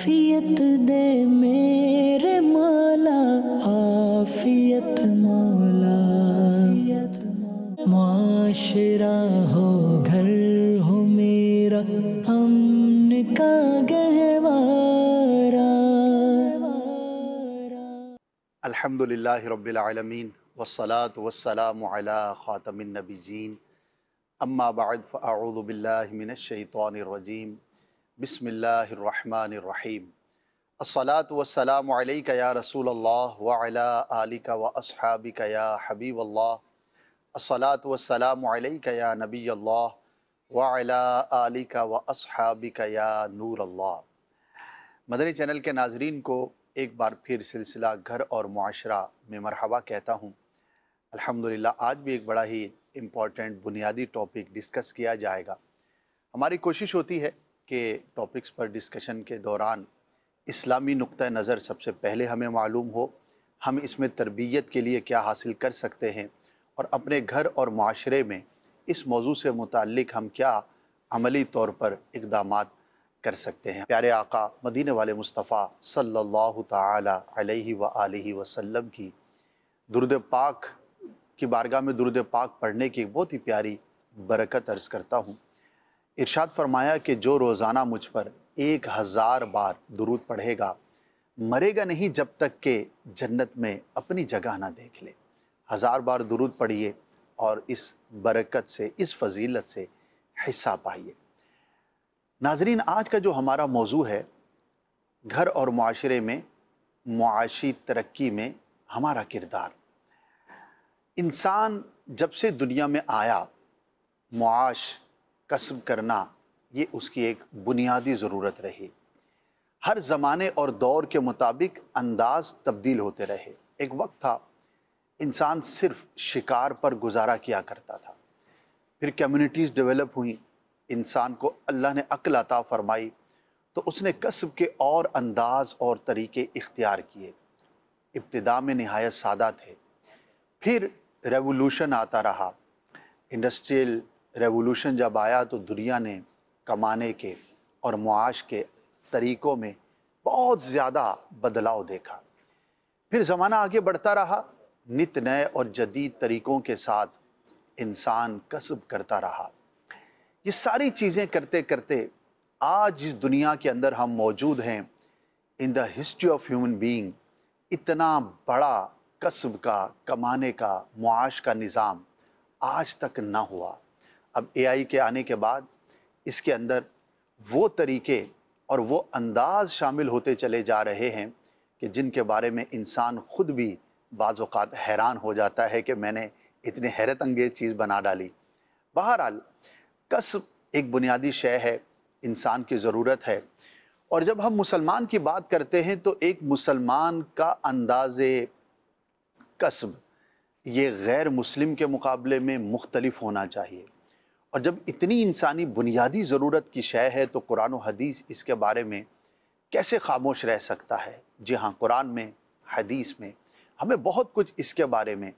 आफियत दे मेरे मौला आफियत मौला माशरा हो घर हो मेरा अमन का गहवारा अल्हम्दुलिल्लाह रब्बिल आलमीन वस्सलात वस्सलाम अला खातमिन नबीजीन अम्मा बाद फ़अऊज़ु बिल्लाहि मिनश शैतानिर रजीम बसमीम असलात वसलाम या रसूल अल्लाह वाला आलिका व असहाबिका या हबीब अल्लाह असलात वसलाम या नबी अल्लाह वली आलिका व असहाबिका या नूर अल्लाह मदनी चैनल के नाजरीन को एक बार फिर सिलसिला घर और माशरा में मरहबा कहता हूँ अल्हम्दुलिल्लाह आज भी एक बड़ा ही इम्पॉर्टेंट बुनियादी टॉपिक डिस्कस किया जाएगा हमारी कोशिश होती है के टॉपिक्स पर डिस्कशन के दौरान इस्लामी नुक़ नज़र सबसे पहले हमें मालूम हो हम इसमें तरबियत के लिए क्या हासिल कर सकते हैं और अपने घर और माशरे में इस मौजू से मुतक हम क्या अमली तौर पर इकदाम कर सकते हैं प्यारे आका मदीने वाले मुस्तफ़ा सल्लल्लाहु अलैहि वसल्लम की दुरद पाक की बारगाह में दुरद पाक पढ़ने की बहुत ही प्यारी बरकत अर्ज़ करता हूँ इरशाद फरमाया कि जो रोज़ाना मुझ पर एक हज़ार बार दुरूद पढ़ेगा मरेगा नहीं जब तक के जन्नत में अपनी जगह ना देख ले हज़ार बार दुरूद पढ़िए और इस बरकत से इस फजीलत से हिस्सा पाइए नाजरीन आज का जो हमारा मौजू है घर और माशरे में मुआशी तरक्की में हमारा किरदार इंसान जब से दुनिया में आया मुआश कसब करना ये उसकी एक बुनियादी ज़रूरत रही हर ज़माने और दौर के मुताबिक अंदाज तब्दील होते रहे एक वक्त था इंसान सिर्फ शिकार पर गुजारा किया करता था फिर कम्युनिटीज़ डेवलप हुई इंसान को अल्लाह ने अक्ल अता फरमाई तो उसने कसब के और अंदाज और तरीके इख्तियार किए इब्तदा में नहायत सादा थे फिर रेवोल्यूशन आता रहा इंडस्ट्रियल रेवोल्यूशन जब आया तो दुनिया ने कमाने के और मुआश के तरीक़ों में बहुत ज़्यादा बदलाव देखा फिर ज़माना आगे बढ़ता रहा नित नए और जदीद तरीक़ों के साथ इंसान कसब करता रहा ये सारी चीज़ें करते करते आज जिस दुनिया के अंदर हम मौजूद हैं in the history of human being इतना बड़ा कसब का कमाने का मुआश का निज़ाम आज तक ना हुआ अब एआई के आने के बाद इसके अंदर वो तरीके और वो अंदाज शामिल होते चले जा रहे हैं कि जिनके बारे में इंसान ख़ुद भी बाज़ात हैरान हो जाता है कि मैंने इतनी हैरत अंगेज़ चीज़ बना डाली बहरहाल कसब एक बुनियादी शय है इंसान की ज़रूरत है और जब हम मुसलमान की बात करते हैं तो एक मुसलमान का अंदाज कसब ये गैर मुस्लिम के मुकाबले में मुख्तलफ़ होना चाहिए और जब इतनी इंसानी बुनियादी ज़रूरत की शय है तो कुरान हदीस इसके बारे में कैसे खामोश रह सकता है जी हाँ कुरान में हदीस में हमें बहुत कुछ इसके बारे में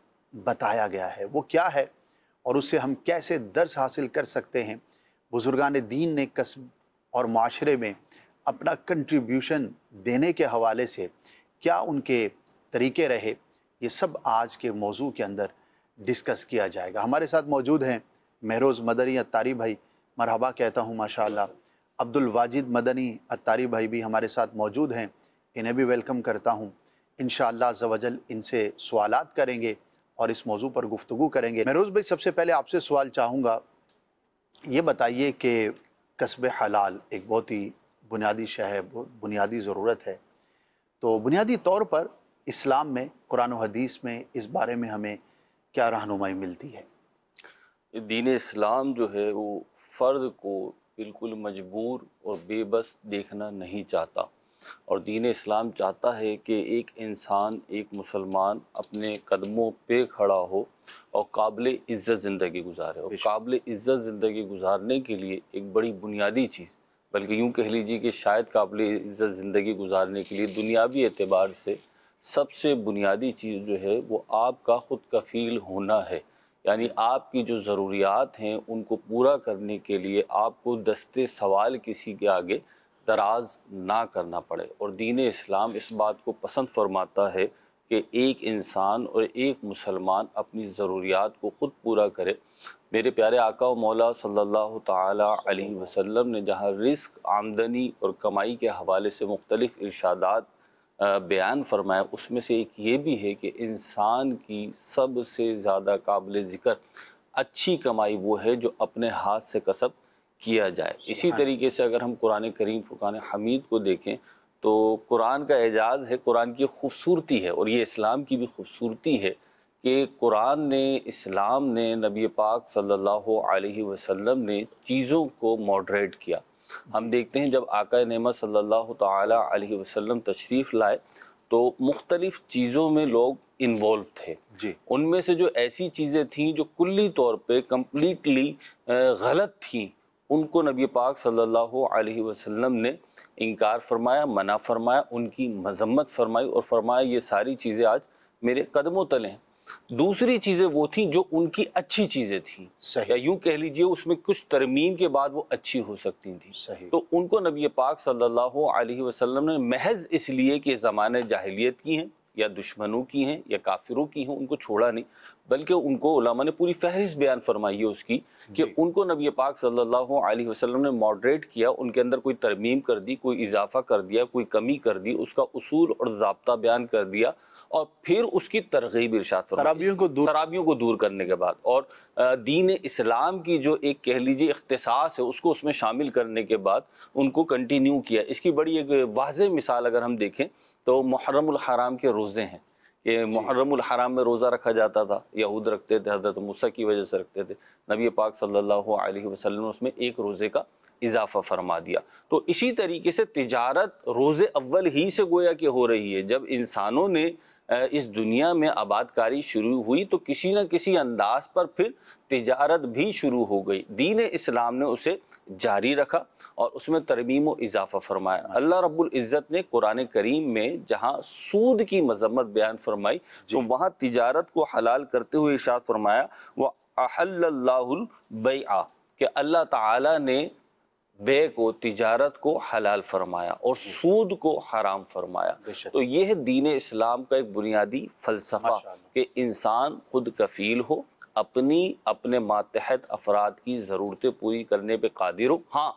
बताया गया है वो क्या है और उससे हम कैसे दर्स हासिल कर सकते हैं बुज़ुर्गान दीन ने कस्ब और माशरे में अपना कंट्रीब्यूशन देने के हवाले से क्या उनके तरीके रहे ये सब आज के मौजू के अंदर डिस्कस किया जाएगा हमारे साथ मौजूद हैं महरोज़ मदनी अतारी भाई मरहबा कहता हूँ माशा अब्दुल वाजिद मदनी अतारी भाई भी हमारे साथ मौजूद हैं इन्हें भी वेलकम करता हूँ इन शवजल इनसे सवाल करेंगे और इस मौजू पर गुफ्तु करेंगे महरोज़ भाई सबसे पहले आपसे सवाल चाहूँगा ये बताइए कि कस्ब हलाल एक बहुत ही बुनियादी शह बुनियादी ज़रूरत है तो बुनियादी तौर पर इस्लाम में कुरान हदीस में इस बारे में हमें क्या रहनुमाई मिलती है दीन इस्लाम जो है वो फ़र्द को बिल्कुल मजबूर और बेबस देखना नहीं चाहता और दीन इस्लाम चाहता है कि एक इंसान एक मुसलमान अपने कदमों पे खड़ा हो और काबिल इज़्ज़त ज़िंदगी गुजारे और काबिल इज़्ज़त ज़िंदगी गुजारने के लिए एक बड़ी बुनियादी चीज़ बल्कि यूँ कह लीजिए कि शायद काबिल इज़्ज़त ज़िंदगी गुजारने के लिए दुनियावी एतबार से सबसे बुनियादी चीज़ जो है वो आपका ख़ुद कफ़ील होना है यानी आपकी जो ज़रूरियात हैं उनको पूरा करने के लिए आपको दस्ते सवाल किसी के आगे दराज ना करना पड़े और दीन इस्लाम इस बात को पसंद फरमाता है कि एक इंसान और एक मुसलमान अपनी ज़रूरियात को ख़ुद पूरा करे मेरे प्यारे आका व मौला सल्लल्लाहु अलैहि वसल्लम ने जहाँ रिस्क आमदनी और कमाई के हवाले से मुख्तलिफ़ इर्शादात बयान फरमाया उसमें से एक ये भी है कि इंसान की सबसे ज़्यादा काबिल ज़िक्र अच्छी कमाई वो है जो अपने हाथ से कसब किया जाए इसी तरीके से अगर हम कुरान करीम फ़ुरान हमीद को देखें तो कुरान का एजाज़ है कुरान की खूबसूरती है और ये इस्लाम की भी खूबसूरती है कि कुरान ने इस्लाम ने नबी पाक सल्लल्लाहु अलैहि वसल्लम ने चीज़ों को मॉडरेट किया हम देखते हैं जब आका नमत सल्लल्लाहु अलैहि वसल्लम तशरीफ़ लाए तो मुख्तलिफ़ चीज़ों में लोग इन्वॉल्व थे जी उनमें से जो ऐसी चीज़ें थीं जो कुल्ली तौर पे कम्प्लीटली गलत थीं उनको नबी पाक सल्लल्लाहु अलैहि वसल्लम ने इनकार फरमाया मना फरमाया उनकी मजम्मत फरमाई और फरमाया ये सारी चीज़ें आज मेरे कदमों तले हैं दूसरी चीज़ें वो थी जो उनकी अच्छी चीज़ें थी या यूं कह लीजिए उसमें कुछ तरमीम के बाद वो अच्छी हो सकती थी सही तो उनको नबी पाक सल्लल्लाहु अलैहि वसल्लम ने महज इसलिए कि ज़माने जाहलीत की हैं या दुश्मनों की हैं या काफिरों की हैं उनको छोड़ा नहीं बल्कि उनको उलमा ने पूरी फहरिस्त बयान फरमाई है उसकी कि उनको नबी पाक सल्लल्लाहु अलैहि वसल्लम ने मॉडरेट किया उनके अंदर कोई तरमीम कर दी कोई इजाफा कर दिया कोई कमी कर दी उसका उसूल और जबता बयान कर दिया और फिर उसकी तरगीब इर्शाद शराबियों को दूर शराबियों को दूर करने के बाद और दीन इस्लाम की जो एक कह लीजिए अख्तसास है उसको उसमें शामिल करने के बाद उनको कंटिन्यू किया इसकी बड़ी एक वाज मिसाल अगर हम देखें तो मुहर्रम हराम के रोज़े हैं कि मुहर्रम हराम में रोज़ा रखा जाता था यहूद रखते थे हजरत मूसा की वजह से रखते थे नबी पाक सल्लल्लाहु अलैहि वसल्लम ने उसमें एक रोज़े का इजाफा फरमा दिया तो इसी तरीके से तिजारत रोज़े अव्वल ही से गोया कि हो रही है जब इंसानों ने इस दुनिया में आबादकारी शुरू हुई तो किसी न किसी अंदाज पर फिर तजारत भी शुरू हो गई दीन इस्लाम ने उसे जारी रखा और उसमें तरमीम इजाफा फरमाया हाँ। अल्लाह रब्बुल इज़्ज़त ने कुरान करीम में जहाँ सूद की मजम्मत बयान फरमाई तो वहाँ तजारत को हलाल करते हुए इशाद फरमाया वह अहल्लाहुल बया कि अल्लाह ताला ने बे को तिजारत को हलाल फरमाया और सूद को हराम फरमाया तो यह दीन इस्लाम का एक बुनियादी फलसफा कि इंसान खुद कफील हो अपनी अपने मातहत अफराद की ज़रूरतें पूरी करने पर कादिर हो हाँ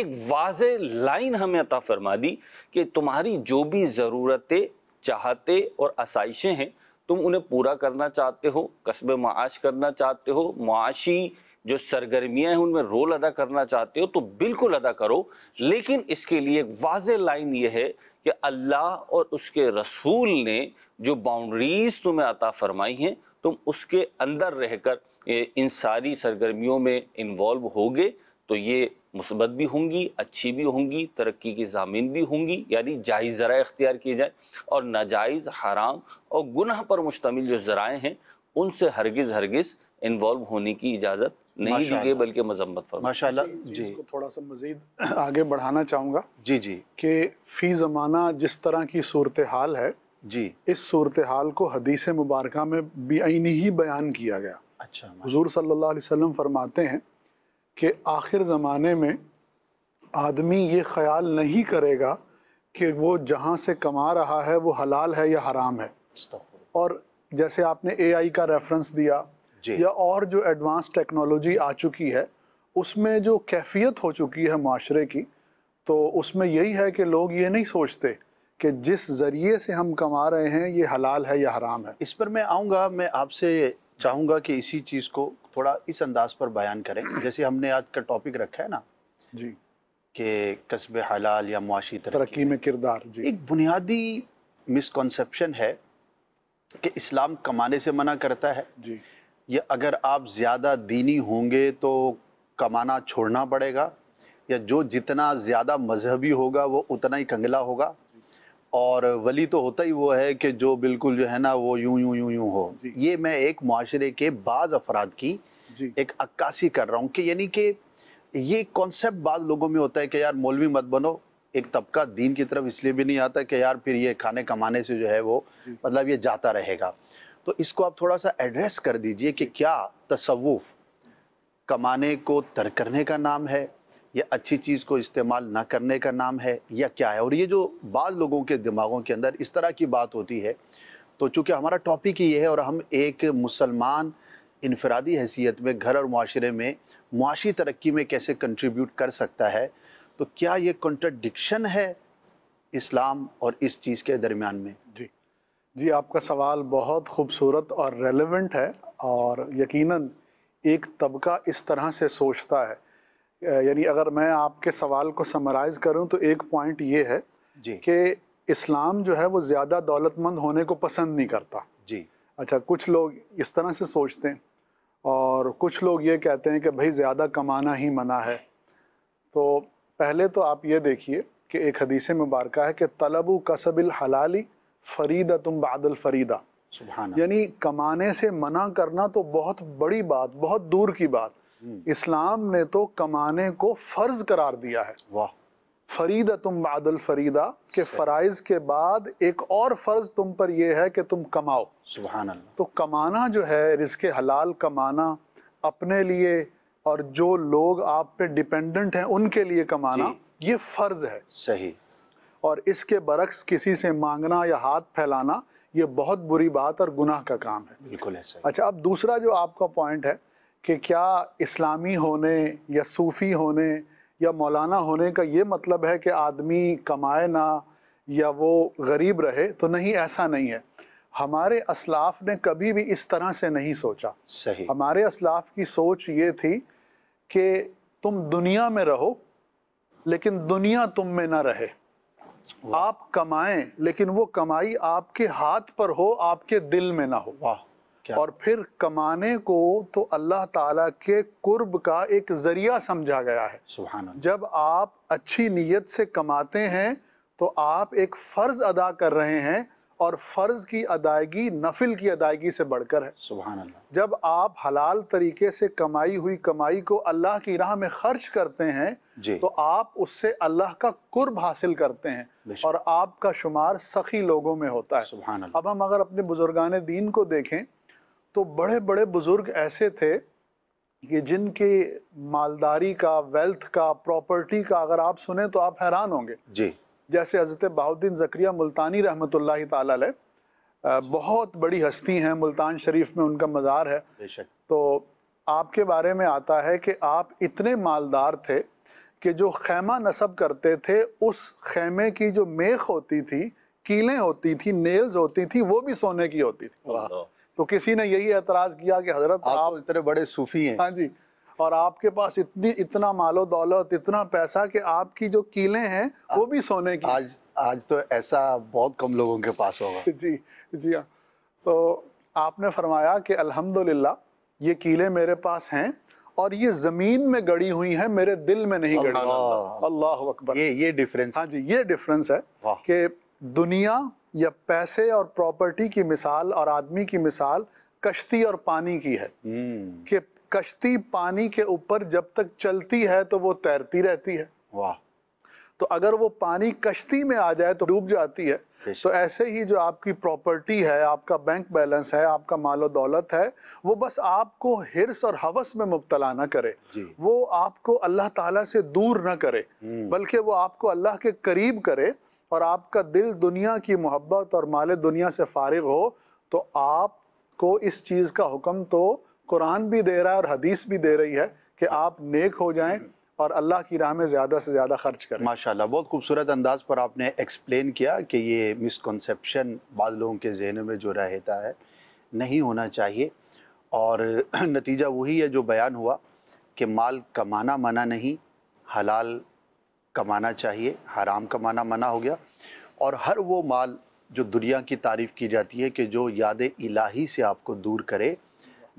एक वाज लाइन हमें अता फरमा दी कि तुम्हारी जो भी ज़रूरतें चाहते और आसाइशें हैं तुम उन्हें पूरा करना चाहते हो कस्बे माश करना चाहते हो माशी जो सरगर्मियां हैं उनमें रोल अदा करना चाहते हो तो बिल्कुल अदा करो लेकिन इसके लिए एक वाज लाइन ये है कि अल्लाह और उसके रसूल ने जो बाउंड्रीज तुम्हें अता फरमाई हैं तुम उसके अंदर रहकर इन सारी सरगर्मियों में इन्वॉल्व होगे तो ये मुसबत भी होंगी अच्छी भी होंगी तरक्की की जामीन भी होंगी यानी जायज़ ज़रा अख्तियार किए जाएँ और नाजायज़ हराम और गुनाह पर मुश्तमिल जो ज़राए हैं उनसे हरगिज़ हरगिज़ इन्वॉल्व होने की इजाज़त नहीं दी गई बल्कि मजम्मत फरमा माशाल्लाह जी इसको थोड़ा सा मज़ीद आगे बढ़ाना चाहूँगा जी जी कि फ़ी ज़माना जिस तरह की सूरत हाल है जी इस सूरत हाल को हदीस मुबारक में बेआनी ही बयान किया गया अच्छा हजूर सल्ला वसम फरमाते हैं कि आखिर ज़माने में आदमी ये ख्याल नहीं करेगा कि वो जहाँ से कमा रहा है वो हलाल है या हराम है और जैसे आपने एआई का रेफरेंस दिया या और जो एडवांस टेक्नोलॉजी आ चुकी है उसमें जो कैफियत हो चुकी है माशरे की तो उसमें यही है कि लोग ये नहीं सोचते कि जिस ज़रिए से हम कमा रहे हैं ये हलाल है या हराम है इस पर मैं आऊँगा मैं आपसे चाहूँगा कि इसी चीज़ को थोड़ा इस अंदाज पर बयान करें जैसे हमने आज का टॉपिक रखा है ना जी कि कस्बे हलाल या मुआशी तरक्की में किरदार जी एक बुनियादी मिसकॉन्सेप्शन है कि इस्लाम कमाने से मना करता है जी ये अगर आप ज़्यादा दीनी होंगे तो कमाना छोड़ना पड़ेगा या जो जितना ज़्यादा मजहबी होगा वो उतना ही कंगला होगा और वली तो होता ही वो है कि जो बिल्कुल जो है ना वो यूं यूं यूं यूं हो ये मैं एक माशरे के बाद अफराद की एक अक्कासी कर रहा हूँ कि यानी कि ये कॉन्सेप्ट बाद लोगों में होता है कि यार मौलवी मत बनो एक तबका दीन की तरफ इसलिए भी नहीं आता कि यार फिर ये खाने कमाने से जो है वो मतलब ये जाता रहेगा तो इसको आप थोड़ा सा एड्रेस कर दीजिए कि क्या तसवुफ़ कमाने को तर करने का नाम है या अच्छी चीज़ को इस्तेमाल ना करने का नाम है या क्या है और ये जो बाद लोगों के दिमागों के अंदर इस तरह की बात होती है तो चूँकि हमारा टॉपिक ही ये है और हम एक मुसलमान इनफरादी हैसियत में घर और माशरे में मुआशी तरक्की में कैसे कंट्रीब्यूट कर सकता है तो क्या ये कॉन्ट्रडिक्शन है इस्लाम और इस चीज़ के दरमियान में जी जी आपका सवाल बहुत खूबसूरत और रेलेवेंट है और यकीनन एक तबका इस तरह से सोचता है यानी अगर मैं आपके सवाल को समराइज़ करूं तो एक पॉइंट ये है कि इस्लाम जो है वो ज़्यादा दौलतमंद होने को पसंद नहीं करता जी अच्छा कुछ लोग इस तरह से सोचते हैं और कुछ लोग ये कहते हैं कि भाई ज़्यादा कमाना ही मना है तो पहले तो आप ये देखिए कि एक हदीस मुबारक है कि तलबु कसबिल हलाली फरीदा तुम बादल फरीदा यानी कमाने से मना करना तो बहुत बड़ी बात बहुत दूर की बात हम्म। इस्लाम ने तो कमाने को फ़र्ज करार दिया है वाह फरीदा तुम बादल फरीदा के अच्छा। फ़राइज़ के बाद एक और फ़र्ज तुम पर यह है कि तुम कमाओ सुबहान तो कमाना जो है रिस्क हलाल कमाना अपने लिए और जो लोग आप पे डिपेंडेंट हैं उनके लिए कमाना ये फ़र्ज़ है सही और इसके बरक्स किसी से मांगना या हाथ फैलाना ये बहुत बुरी बात और गुनाह का काम है बिल्कुल है अच्छा अब दूसरा जो आपका पॉइंट है कि क्या इस्लामी होने या सूफ़ी होने या मौलाना होने का ये मतलब है कि आदमी कमाए ना या वो गरीब रहे तो नहीं ऐसा नहीं है हमारे असलाफ ने कभी भी इस तरह से नहीं सोचा सही हमारे असलाफ की सोच ये थी कि तुम दुनिया में रहो लेकिन दुनिया तुम में ना रहे आप कमाएं लेकिन वो कमाई आपके हाथ पर हो आपके दिल में ना हो वाह क्या? और फिर कमाने को तो अल्लाह ताला के कुर्ब का एक जरिया समझा गया है सुबहान जब आप अच्छी नीयत से कमाते हैं तो आप एक फ़र्ज़ अदा कर रहे हैं और फ़र्ज़ की अदायगी नफिल की अदायगी से बढ़कर है सुबह जब आप हलाल तरीके से कमाई हुई कमाई को अल्लाह की राह में खर्च करते हैं तो आप उससे अल्लाह का कुर्ब हासिल करते हैं और आपका शुमार सखी लोगों में होता है अब हम अगर अपने बुजुर्गान दीन को देखें तो बड़े बड़े बुज़ुर्ग ऐसे थे कि जिनके मालदारी का वेल्थ का प्रॉपर्टी का अगर आप सुने तो आप हैरान होंगे जी जैसे हज़रत बाउद्दीन ज़क्रिया मुल्तानी रहमत ला बहुत बड़ी हस्ती हैं मुल्तान शरीफ में उनका मज़ार है तो आपके बारे में आता है कि आप इतने मालदार थे कि जो खैमा नस्ब करते थे उस खैमे की जो मेख होती थी कीलें होती थी नेल्स होती थी वो भी सोने की होती थी तो किसी ने यही एतराज़ किया कि हजरत आप, तो आप इतने बड़े सूफी हैं हाँ जी और आपके पास इतनी इतना मालो दौलत इतना पैसा कि आपकी जो कीलें हैं वो भी सोने की आज आज तो ऐसा बहुत कम लोगों के पास होगा जी जी हाँ तो आपने फरमाया कि अल्हम्दुलिल्लाह ये कीलें मेरे पास हैं और ये जमीन में गड़ी हुई है मेरे दिल में नहीं गड़ी अल्लाह अकबर ये ये डिफरेंस हाँ जी ये डिफरेंस है कि दुनिया या पैसे और प्रॉपर्टी की मिसाल और आदमी की मिसाल कश्ती और पानी की है हम्म। कि कश्ती पानी के ऊपर जब तक चलती है तो वो तैरती रहती है वाह तो अगर वो पानी कश्ती में आ जाए तो डूब जाती है तो ऐसे ही जो आपकी प्रॉपर्टी है आपका बैंक बैलेंस है आपका मालो दौलत है वो बस आपको हिरस और हवस में मुबतला ना करे वो आपको अल्लाह ताला से दूर ना करे हम्म। बल्कि वो आपको अल्लाह के करीब करे और आपका दिल दुनिया की मोहब्बत और माल दुनिया से फारिग हो तो आपको इस चीज़ का हुक्म तो कुरान भी दे रहा है और हदीस भी दे रही है कि आप नेक हो जाएं और अल्लाह की राह में ज़्यादा से ज़्यादा खर्च करें माशाल्लाह बहुत खूबसूरत अंदाज पर आपने एक्सप्लेन किया कि ये मिसकनसप्शन बाद लोगों के जहन में जो रहता है नहीं होना चाहिए और नतीजा वही है जो बयान हुआ कि माल कमाना मना नहीं हलाल कमाना चाहिए हराम कमाना मना हो गया और हर वो माल जो दुनिया की तारीफ़ की जाती है कि जो याद इलाही से आपको दूर करे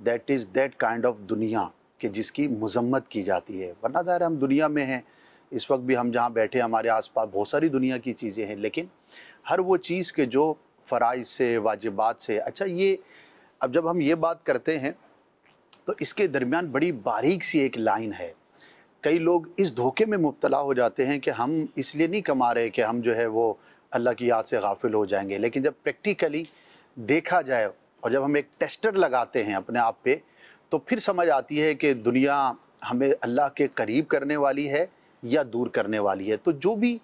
that is that kind of दुनिया कि जिसकी मजम्मत की जाती है वरना ज़ाहिर हम दुनिया में हैं इस वक्त भी हम जहाँ बैठे हमारे आसपास बहुत सारी दुनिया की चीज़ें हैं लेकिन हर वो चीज़ के जो फ़राइज से वाजिबात से अच्छा ये अब जब हम ये बात करते हैं तो इसके दरमियान बड़ी बारीक सी एक लाइन है कई लोग इस धोखे में मुबतला हो जाते हैं कि हम इसलिए नहीं कमा रहे कि हम जो है वो अल्लाह की याद से गाफिल हो जाएंगे लेकिन जब प्रैक्टिकली देखा जाए और जब हम एक टेस्टर लगाते हैं अपने आप पे तो फिर समझ आती है कि दुनिया हमें अल्लाह के करीब करने वाली है या दूर करने वाली है तो जो भी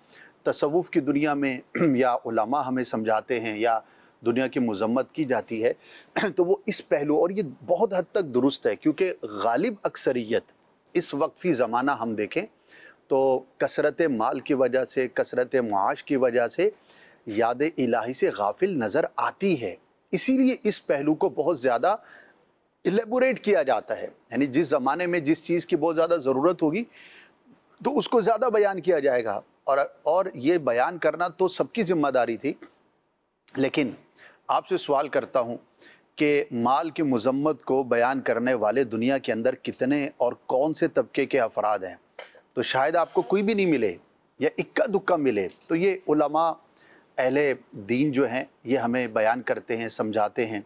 तसवुफ़ की दुनिया में या उलमा हमें समझाते हैं या दुनिया की मजम्मत की जाती है तो वो इस पहलू और ये बहुत हद तक दुरुस्त है क्योंकि गालिब अक्सरियत इस वक्फ़ी ज़माना हम देखें तो कसरत माल की वजह से कसरत माश की वजह से याद इलाही से गाफिल नज़र आती है इसीलिए इस पहलू को बहुत ज़्यादा एलेबोरेट किया जाता है यानी जिस ज़माने में जिस चीज़ की बहुत ज़्यादा ज़रूरत होगी तो उसको ज़्यादा बयान किया जाएगा और और ये बयान करना तो सबकी जिम्मेदारी थी लेकिन आपसे सवाल करता हूँ कि माल की मजम्मत को बयान करने वाले दुनिया के अंदर कितने और कौन से तबके के अफराद हैं तो शायद आपको कोई भी नहीं मिले या इक्का दुक्का मिले तो ये उलमा अहले दीन जो हैं ये हमें बयान करते हैं समझाते हैं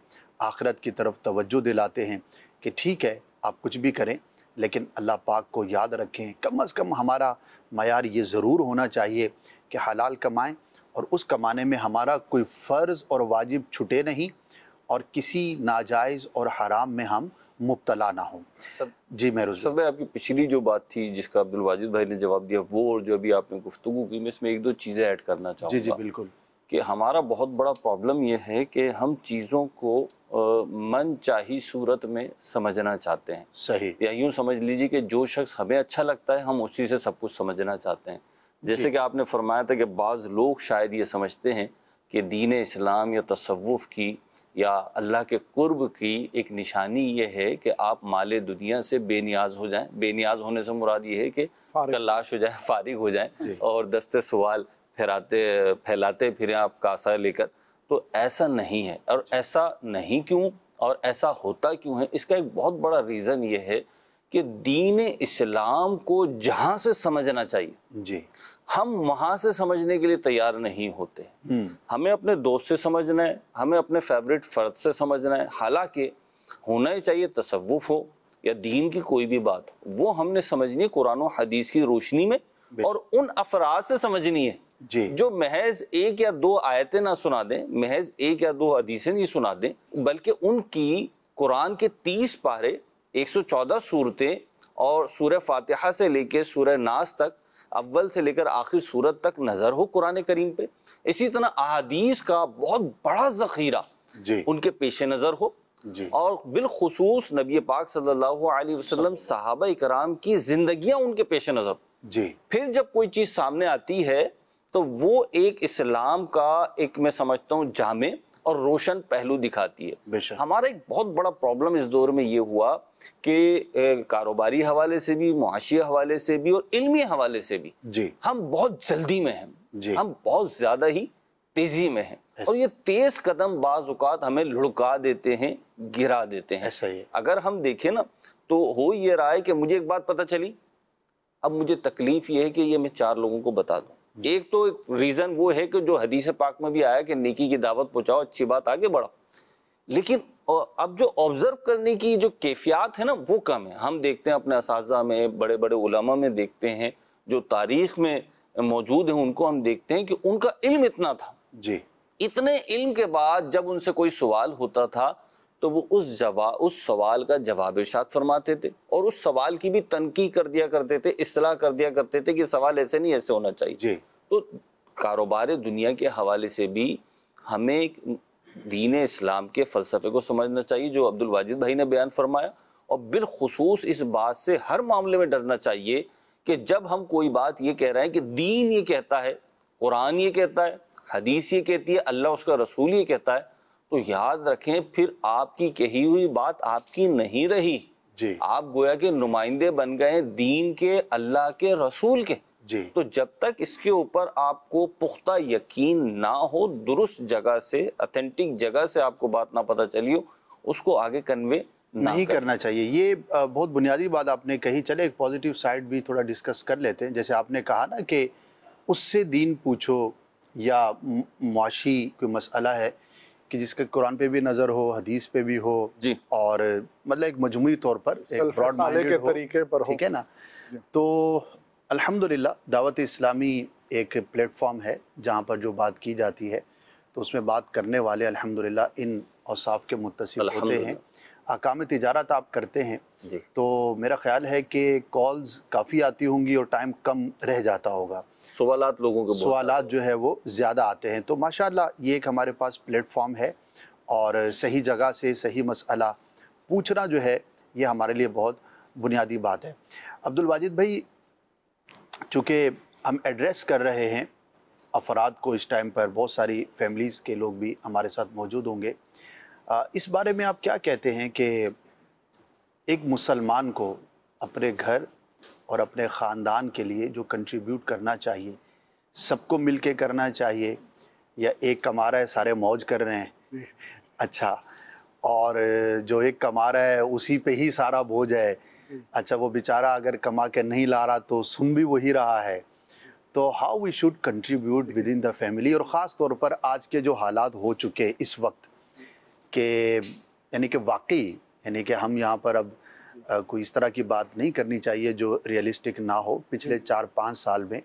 आखरत की तरफ तवज्जो दिलाते हैं कि ठीक है आप कुछ भी करें लेकिन अल्लाह पाक को याद रखें कम अज़ कम हमारा मैार ये ज़रूर होना चाहिए कि हलाल कमाएँ और उस कमाने में हमारा कोई फ़र्ज़ और वाजिब छुटे नहीं और किसी नाजायज़ और हराम में हम मुबतला ना हों सब जी मेहर सर मैं आपकी पिछली जो बात थी जिसका अब्दुल वाजिद भाई ने जवाब दिया वो और जो अभी आपने गुफ्तु की मैं इसमें एक दो चीज़ें ऐड करना चाहूँगा जी जी बिल्कुल कि हमारा बहुत बड़ा प्रॉब्लम यह है कि हम चीज़ों को मन चाही सूरत में समझना चाहते हैं सही या यूं समझ लीजिए कि जो शख्स हमें अच्छा लगता है हम उसी से सब कुछ समझना चाहते हैं जैसे कि आपने फरमाया था कि बाज़ लोग शायद ये समझते हैं कि दीन इस्लाम या तसवुफ़ की या अल्लाह के कुर्ब की एक निशानी यह है कि आप माले दुनिया से बेनियाज हो जाएं बेनियाज होने से मुराद ये है कि लाश हो जाए फारिग हो जाए और दस्ते सवाल फैलाते फैलाते फिरें आप कासा लेकर तो ऐसा नहीं है और ऐसा नहीं क्यों और ऐसा होता क्यों है इसका एक बहुत बड़ा रीज़न ये है कि दीन इस्लाम को जहाँ से समझना चाहिए जी हम वहाँ से समझने के लिए तैयार नहीं होते हम्म। हमें अपने दोस्त से समझना है हमें अपने फेवरेट फ़र्द से समझना है हालांकि होना ही चाहिए तसवुफ़ हो या दीन की कोई भी बात वो हमने समझनी है कुरान हदीस की रोशनी में और उन अफराद से समझनी है जी जो महज एक या दो आयतें ना सुना दें महज एक या दो हदीसें नहीं सुना दें बल्कि उनकी कुरान के तीस पारे 114 सूरतें और सूर्य फातिहा से लेकर सूर्य नास तक अव्वल से लेकर आखिर सूरत तक नज़र हो कुरान करीम पे इसी तरह अदीस का बहुत बड़ा ज़ख़ीरा उनके पेश नज़र हो और बिलखसूस नबी पाक सल्लल्लाहु अलैहि वसल्लम सहाबा कराम की जिंदगी उनके पेश नज़र जी फिर जब कोई चीज़ सामने आती है तो वो एक इस्लाम का एक मैं समझता हूँ जामे और रोशन पहलू दिखाती है हमारा एक बहुत बड़ा प्रॉब्लम इस दौर में ये हुआ कि कारोबारी हवाले से भी मुआशी हवाले से भी और इल्मी हवाले से भी जी हम बहुत जल्दी में हैं जी हम बहुत ज़्यादा ही तेज़ी में हैं और ये तेज़ कदम बाज़ात हमें लुढ़का देते हैं गिरा देते हैं ऐसा ही अगर हम देखें ना तो हो ये रहा है कि मुझे एक बात पता चली अब मुझे तकलीफ़ ये है कि ये मैं चार लोगों को बता दूँ एक तो एक रीजन वो है कि जो हदीस पाक में भी आया कि नेकी की दावत पहुंचाओ अच्छी बात आगे बढ़ाओ लेकिन अब जो ऑब्जर्व करने की जो कैफियात है ना वो कम है हम देखते हैं अपने इस में बड़े बड़े उलमा में देखते हैं जो तारीख में मौजूद है उनको हम देखते हैं कि उनका इल्म इतना था जी इतने इल्म के बाद जब उनसे कोई सवाल होता था तो वो उस जवाब उस सवाल का जवाब इर्शाद फरमाते थे और उस सवाल की भी तनकी कर दिया करते थे असलाह कर दिया करते थे कि सवाल ऐसे नहीं ऐसे होना चाहिए जी। तो कारोबार दुनिया के हवाले से भी हमें दीन इस्लाम के फ़लसफ़े को समझना चाहिए जो अब्दुल वाजिद भाई ने बयान फरमाया और बिलखसूस इस बात से हर मामले में डरना चाहिए कि जब हम कोई बात ये कह रहे हैं कि दीन ये कहता है कुरान ये कहता है हदीस ये कहती है अल्लाह उसका रसूल ये कहता है तो याद रखें फिर आपकी कही हुई बात आपकी नहीं रही जी आप गोया के नुमाइंदे बन गए दीन के अल्लाह के रसूल के जी तो जब तक इसके ऊपर आपको पुख्ता यकीन ना हो दुरुस्त जगह से अथेंटिक जगह से आपको बात ना पता चली हो उसको आगे कन्वे नहीं कर। करना चाहिए ये बहुत बुनियादी बात आपने कही चले एक पॉजिटिव साइड भी थोड़ा डिस्कस कर लेते हैं जैसे आपने कहा ना कि उससे दीन पूछो या मुआशी कोई मसला है कि जिसके कुरान पे भी नज़र हो हदीस पे भी हो जी और मतलब एक मजमू तौर पर एक ब्रॉड के तरीके पर ठीक है ना तो अल्हम्दुलिल्लाह दावत इस्लामी एक प्लेटफॉर्म है जहाँ पर जो बात की जाती है तो उसमें बात करने वाले अल्हम्दुलिल्लाह इन औसाफ के मुतसिल होते हैं अकाम तजारत आप करते हैं जी। तो मेरा ख्याल है कि कॉल्स काफ़ी आती होंगी और टाइम कम रह जाता होगा सवालत लोगों के सवालत जो है वो ज़्यादा आते हैं तो माशाल्लाह ये एक हमारे पास प्लेटफॉर्म है और सही जगह से सही मसला पूछना जो है ये हमारे लिए बहुत बुनियादी बात है अब्दुल वाजिद भाई चूँकि हम एड्रेस कर रहे हैं अफराद को इस टाइम पर बहुत सारी फैमिलीज़ के लोग भी हमारे साथ मौजूद होंगे इस बारे में आप क्या कहते हैं कि एक मुसलमान को अपने घर और अपने ख़ानदान के लिए जो कंट्रीब्यूट करना चाहिए सबको मिल के करना चाहिए या एक कमा रहा है सारे मौज कर रहे हैं अच्छा और जो एक कमा रहा है उसी पे ही सारा बोझ है अच्छा वो बेचारा अगर कमा के नहीं ला रहा तो सुन भी वही रहा है तो how we should contribute within the family और ख़ास तौर पर आज के जो हालात हो चुके इस वक्त के यानी कि वाकई यानी कि हम यहाँ पर अब कोई इस तरह की बात नहीं करनी चाहिए जो रियलिस्टिक ना हो पिछले चार पाँच साल में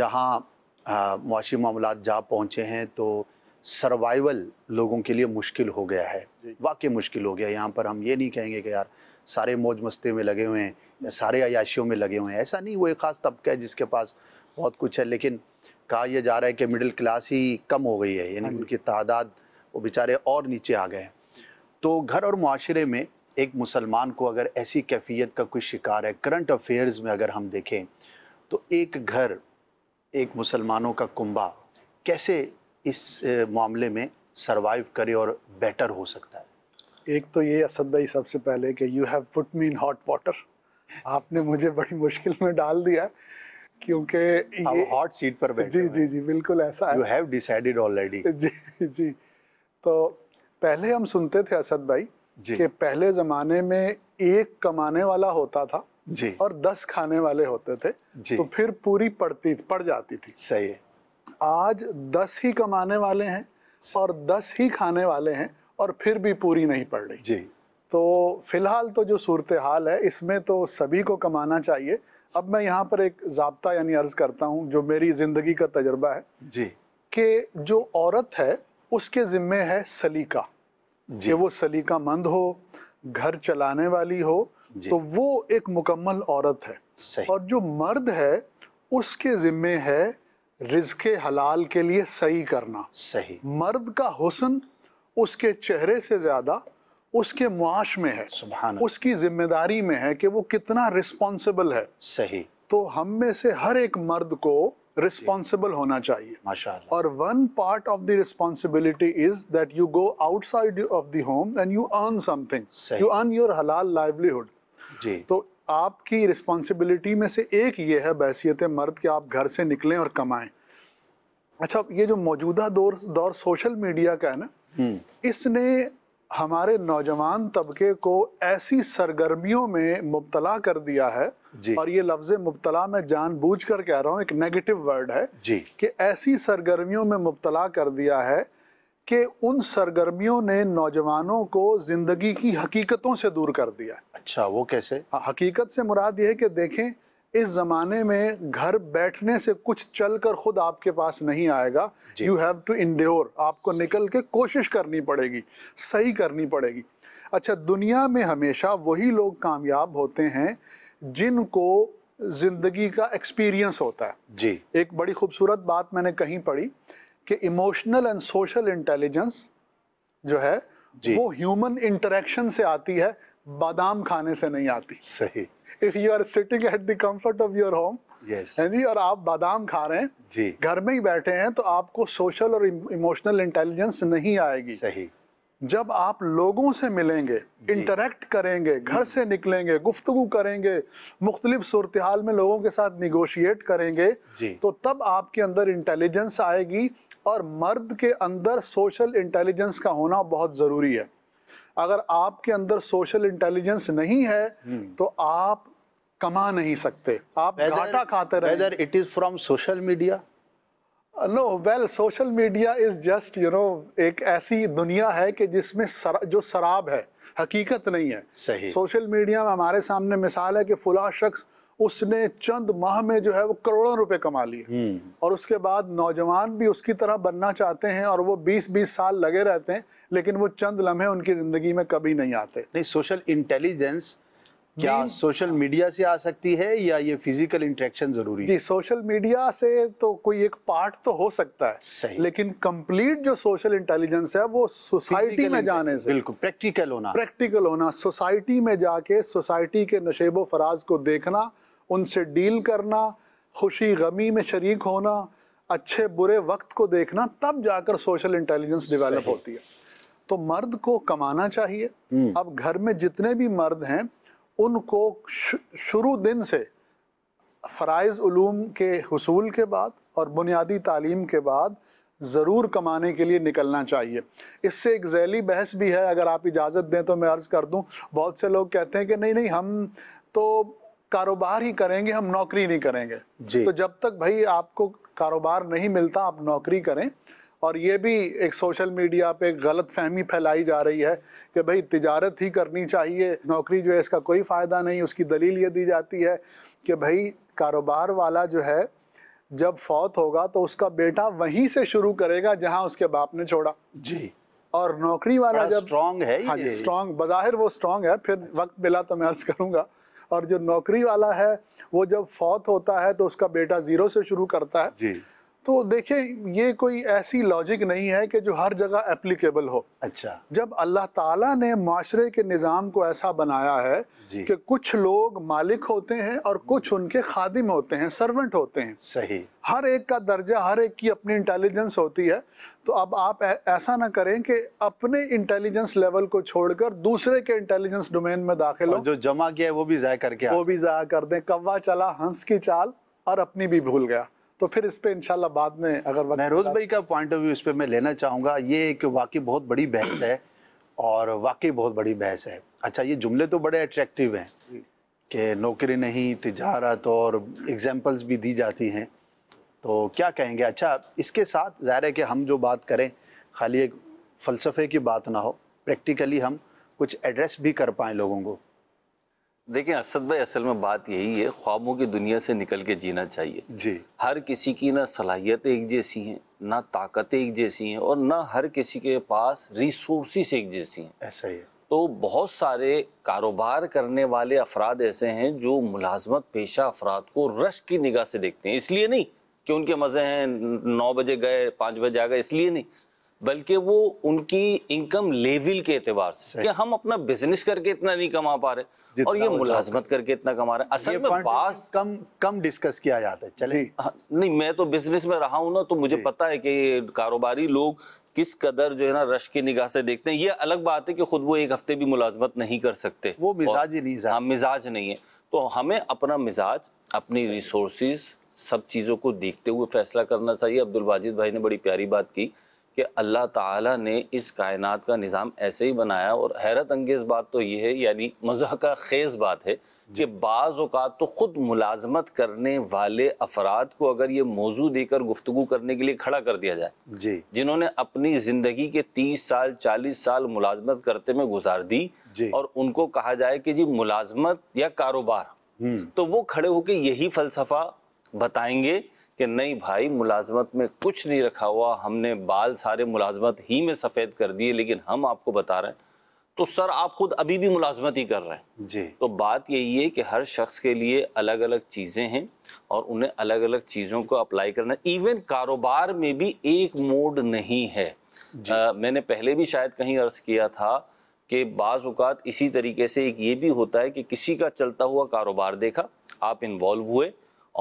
जहाँ मुशी मामला जा पहुँचे हैं तो सर्वाइवल लोगों के लिए मुश्किल हो गया है वाकई मुश्किल हो गया यहाँ पर हम ये नहीं कहेंगे कि यार सारे मौज मस्ती में लगे हुए हैं या सारे अयाशियों में लगे हुए हैं ऐसा नहीं वो एक ख़ास तबका है जिसके पास बहुत कुछ है लेकिन कहा यह जा रहा है कि मिडिल क्लास ही कम हो गई है यानी हाँ उनकी तादाद वो बेचारे और नीचे आ गए हैं तो घर और माशरे में एक मुसलमान को अगर ऐसी कैफियत का कोई शिकार है करंट अफेयर्स में अगर हम देखें तो एक घर एक मुसलमानों का कुंबा कैसे इस मामले में सरवाइव करे और बेटर हो सकता है एक तो ये असद भाई सबसे पहले कि you have put me in hot water आपने मुझे बड़ी मुश्किल में डाल दिया क्योंकि हाँ, ये हॉट सीट पर बैठे जी जी जी बिल्कुल ऐसा यू हैव डिसाइडेड ऑलरेडी जी जी तो पहले हम सुनते थे असद भाई कि पहले जमाने में एक कमाने वाला होता था जी और दस खाने वाले होते थे जी तो फिर पूरी पड़ती पड़ जाती थी सही है आज दस ही कमाने वाले हैं और दस ही खाने वाले हैं और फिर भी पूरी नहीं पड़ रही जी तो फिलहाल तो जो सूरत हाल है इसमें तो सभी को कमाना चाहिए अब मैं यहाँ पर एक जबता यानी अर्ज़ करता हूँ जो मेरी ज़िंदगी का तजर्बा है जी के जो औरत है उसके ज़िम्मे है सलीका चाहे वो सलीका मंद हो घर चलाने वाली हो तो वो एक मुकम्मल औरत है और जो मर्द है उसके जिम्मे है रिजके हलाल के लिए सही करना सही मर्द का हुसन उसके चेहरे से ज़्यादा उसके मुआश में है उसकी जिम्मेदारी में है कि वो कितना रिस्पॉन्सिबल है सही तो हम में से हर एक मर्द को रिस्पॉन्सिबल होना चाहिए माशाल्लाह और one part of the responsibility is that you go outside of the home and you earn something you earn your halal livelihood जी तो आपकी रिस्पॉन्सिबिलिटी में से एक ये है बैसीत मर्द कि आप घर से निकलें और कमाएं अच्छा ये जो मौजूदा दौर दौर सोशल मीडिया का है ना हम्म। इसने हमारे नौजवान तबके को ऐसी सरगर्मियों में मुबतला कर दिया है जी। और ये लफ्ज मुबतला मैं जानबूझ कर कह रहा हूँ एक नेगेटिव वर्ड है जी। कि ऐसी सरगर्मियों में मुबतला कर दिया है कि उन सरगर्मियों ने नौजवानों को ज़िंदगी की हकीकतों से दूर कर दिया अच्छा वो कैसे हाँ, हकीकत से मुराद ये है कि देखें इस ज़माने में घर बैठने से कुछ चल कर खुद आपके पास नहीं आएगा यू हैव टू इंड्योर आपको निकल के कोशिश करनी पड़ेगी सही करनी पड़ेगी अच्छा दुनिया में हमेशा वही लोग कामयाब होते हैं जिनको ज़िंदगी का एक्सपीरियंस होता है जी एक बड़ी खूबसूरत बात मैंने कहीं पढ़ी कि इमोशनल एंड सोशल इंटेलिजेंस जो है वो ह्यूमन इंटरेक्शन से आती है बादाम खाने से नहीं आती सही if you are sitting at the comfort of your home yes हैं जी और आप बादाम खा रहे हैं जी घर में ही बैठे हैं तो आपको सोशल और इमोशनल इंटेलिजेंस नहीं आएगी सही जब आप लोगों से मिलेंगे इंटरेक्ट करेंगे घर से निकलेंगे गुफ्तगु करेंगे मुख्तलिफ सूरत में लोगों के साथ निगोशिएट करेंगे तो तब आपके अंदर इंटेलिजेंस आएगी और मर्द के अंदर सोशल इंटेलिजेंस का होना बहुत ज़रूरी है अगर आपके अंदर सोशल इंटेलिजेंस नहीं है हम्म। तो आप कमा नहीं सकते आप घाटा खाते रहे whether it is from social media no well social media is just you know एक ऐसी दुनिया है कि जिसमें सर, जो शराब है हकीकत नहीं है सही सोशल मीडिया में हमारे सामने मिसाल है कि फुला शख्स उसने चंद माह में जो है वो करोड़ों रुपए कमा लिए हम्म। और उसके बाद नौजवान भी उसकी तरह बनना चाहते हैं और वो 20-20 साल लगे रहते हैं लेकिन वो चंद लम्हे उनकी ज़िंदगी में कभी नहीं आते नहीं सोशल इंटेलिजेंस क्या सोशल मीडिया से आ सकती है या ये फिजिकल इंटरेक्शन जरूरी जी सोशल मीडिया से तो कोई एक पार्ट तो हो सकता है सही लेकिन कंप्लीट जो सोशल इंटेलिजेंस है वो सोसाइटी में जाने से बिल्कुल प्रैक्टिकल होना प्रैक्टिकल होना सोसाइटी में जाके सोसाइटी के नशेबो फराज को देखना उनसे डील करना खुशी गमी में शरीक होना अच्छे बुरे वक्त को देखना तब जाकर सोशल इंटेलिजेंस डेवलप होती है तो मर्द को कमाना चाहिए हम्म। अब घर में जितने भी मर्द हैं उनको शुरू दिन से फ़राइज़ ूम के हसूल के बाद और बुनियादी तालीम के बाद ज़रूर कमाने के लिए निकलना चाहिए इससे एक जैली बहस भी है अगर आप इजाज़त दें तो मैं अर्ज़ कर दूं बहुत से लोग कहते हैं कि नहीं नहीं हम तो कारोबार ही करेंगे हम नौकरी नहीं करेंगे जी तो जब तक भाई आपको कारोबार नहीं मिलता आप नौकरी करें और ये भी एक सोशल मीडिया पे गलत फहमी फैलाई जा रही है कि भाई तिजारत ही करनी चाहिए नौकरी जो है इसका कोई फ़ायदा नहीं उसकी दलील ये दी जाती है कि भाई कारोबार वाला जो है जब फौत होगा तो उसका बेटा वहीं से शुरू करेगा जहां उसके बाप ने छोड़ा जी और नौकरी वाला जब स्ट्रांग है हाँ जी स्ट्रांग बज़ाहिर वो स्ट्रांग है फिर वक्त मिला तो मैं अर्ज़ करूंगा और जो नौकरी वाला है वो जब फौत होता है तो उसका बेटा ज़ीरो से शुरू करता है जी तो देखिए ये कोई ऐसी लॉजिक नहीं है कि जो हर जगह एप्लीकेबल हो अच्छा जब अल्लाह ताला ने माशरे के निज़ाम को ऐसा बनाया है कि कुछ लोग मालिक होते हैं और कुछ उनके खादिम होते हैं सर्वेंट होते हैं सही हर एक का दर्जा हर एक की अपनी इंटेलिजेंस होती है तो अब आप ऐसा ना करें कि अपने इंटेलिजेंस लेवल को छोड़कर दूसरे के इंटेलिजेंस डोमेन में दाखिल हो जो जमा किया है वो भी जया करके वो भी जया कर दें कौवा चला हंस की चाल और अपनी भी भूल गया तो फिर इस पर इनशाला बाद में अगर वक्त महरोज भाई का पॉइंट ऑफ व्यू इस पर मैं लेना चाहूँगा ये कि वाकई बहुत बड़ी बहस है और वाकई बहुत बड़ी बहस है अच्छा ये जुमले तो बड़े अट्रैक्टिव हैं कि नौकरी नहीं तजारत और एग्जाम्पल्स भी दी जाती हैं तो क्या कहेंगे अच्छा इसके साथ ज़ाहिर है कि हम जो बात करें खाली एक फ़लसफ़े की बात ना हो प्रैक्टिकली हम कुछ एड्रेस भी कर पाएँ लोगों को देखिए असद भाई असल में बात यही है ख्वाबों की दुनिया से निकल के जीना चाहिए जी हर किसी की ना सलाहियत एक जैसी हैं ना ताकतें एक जैसी हैं और ना हर किसी के पास रिसोर्सिस एक जैसी हैं ऐसा ही है तो बहुत सारे कारोबार करने वाले अफराद ऐसे हैं जो मुलाजमत पेशा अफराद को रश की निगाह से देखते हैं इसलिए नहीं कि उनके मज़े हैं नौ बजे गए पाँच बजे आ गए इसलिए नहीं बल्कि वो उनकी इनकम लेवल के एतबार से कि हम अपना बिजनेस करके इतना नहीं कमा पा रहे और ये मुलाजमत करके इतना कमा रहे असल में बास कम कम डिस्कस किया जाता है चले हाँ, नहीं मैं तो बिजनेस में रहा हूँ ना तो मुझे पता है कि कारोबारी लोग किस कदर जो है ना रश की निगाह से देखते हैं ये अलग बात है कि खुद वो एक हफ्ते भी मुलाजमत नहीं कर सकते वो मिजाज ही नहीं हाँ मिजाज नहीं है तो हमें अपना मिजाज अपनी रिसोर्सिस सब चीज़ों को देखते हुए फैसला करना चाहिए अब्दुल वाजिद भाई ने बड़ी प्यारी बात की कि अल्लाह ताला ने इस कायनात का निज़ाम ऐसे ही बनाया और हैरत अंगेज़ बात तो ये है यानी का खेज़ बात है कि बाज़ तो ख़ुद मुलाजमत करने वाले अफराद को अगर ये मौजू देकर गुफ्तु करने के लिए खड़ा कर दिया जाए जी जिन्होंने अपनी ज़िंदगी के तीस साल चालीस साल मुलाजमत करते में गुजार दी और उनको कहा जाए कि जी मुलाजमत या कारोबार हम्म। तो वो खड़े होकर यही फ़लसफ़ा बताएंगे कि नहीं भाई मुलाजमत में कुछ नहीं रखा हुआ हमने बाल सारे मुलाजमत ही में सफ़ेद कर दिए लेकिन हम आपको बता रहे हैं तो सर आप खुद अभी भी मुलाजमत ही कर रहे हैं जी तो बात यही है कि हर शख्स के लिए अलग अलग चीज़ें हैं और उन्हें अलग अलग चीज़ों को अप्लाई करना इवन कारोबार में भी एक मोड नहीं है आ, मैंने पहले भी शायद कहीं अर्ज़ किया था कि बाज़ात इसी तरीके से एक ये भी होता है कि किसी का चलता हुआ कारोबार देखा आप इन्वॉल्व हुए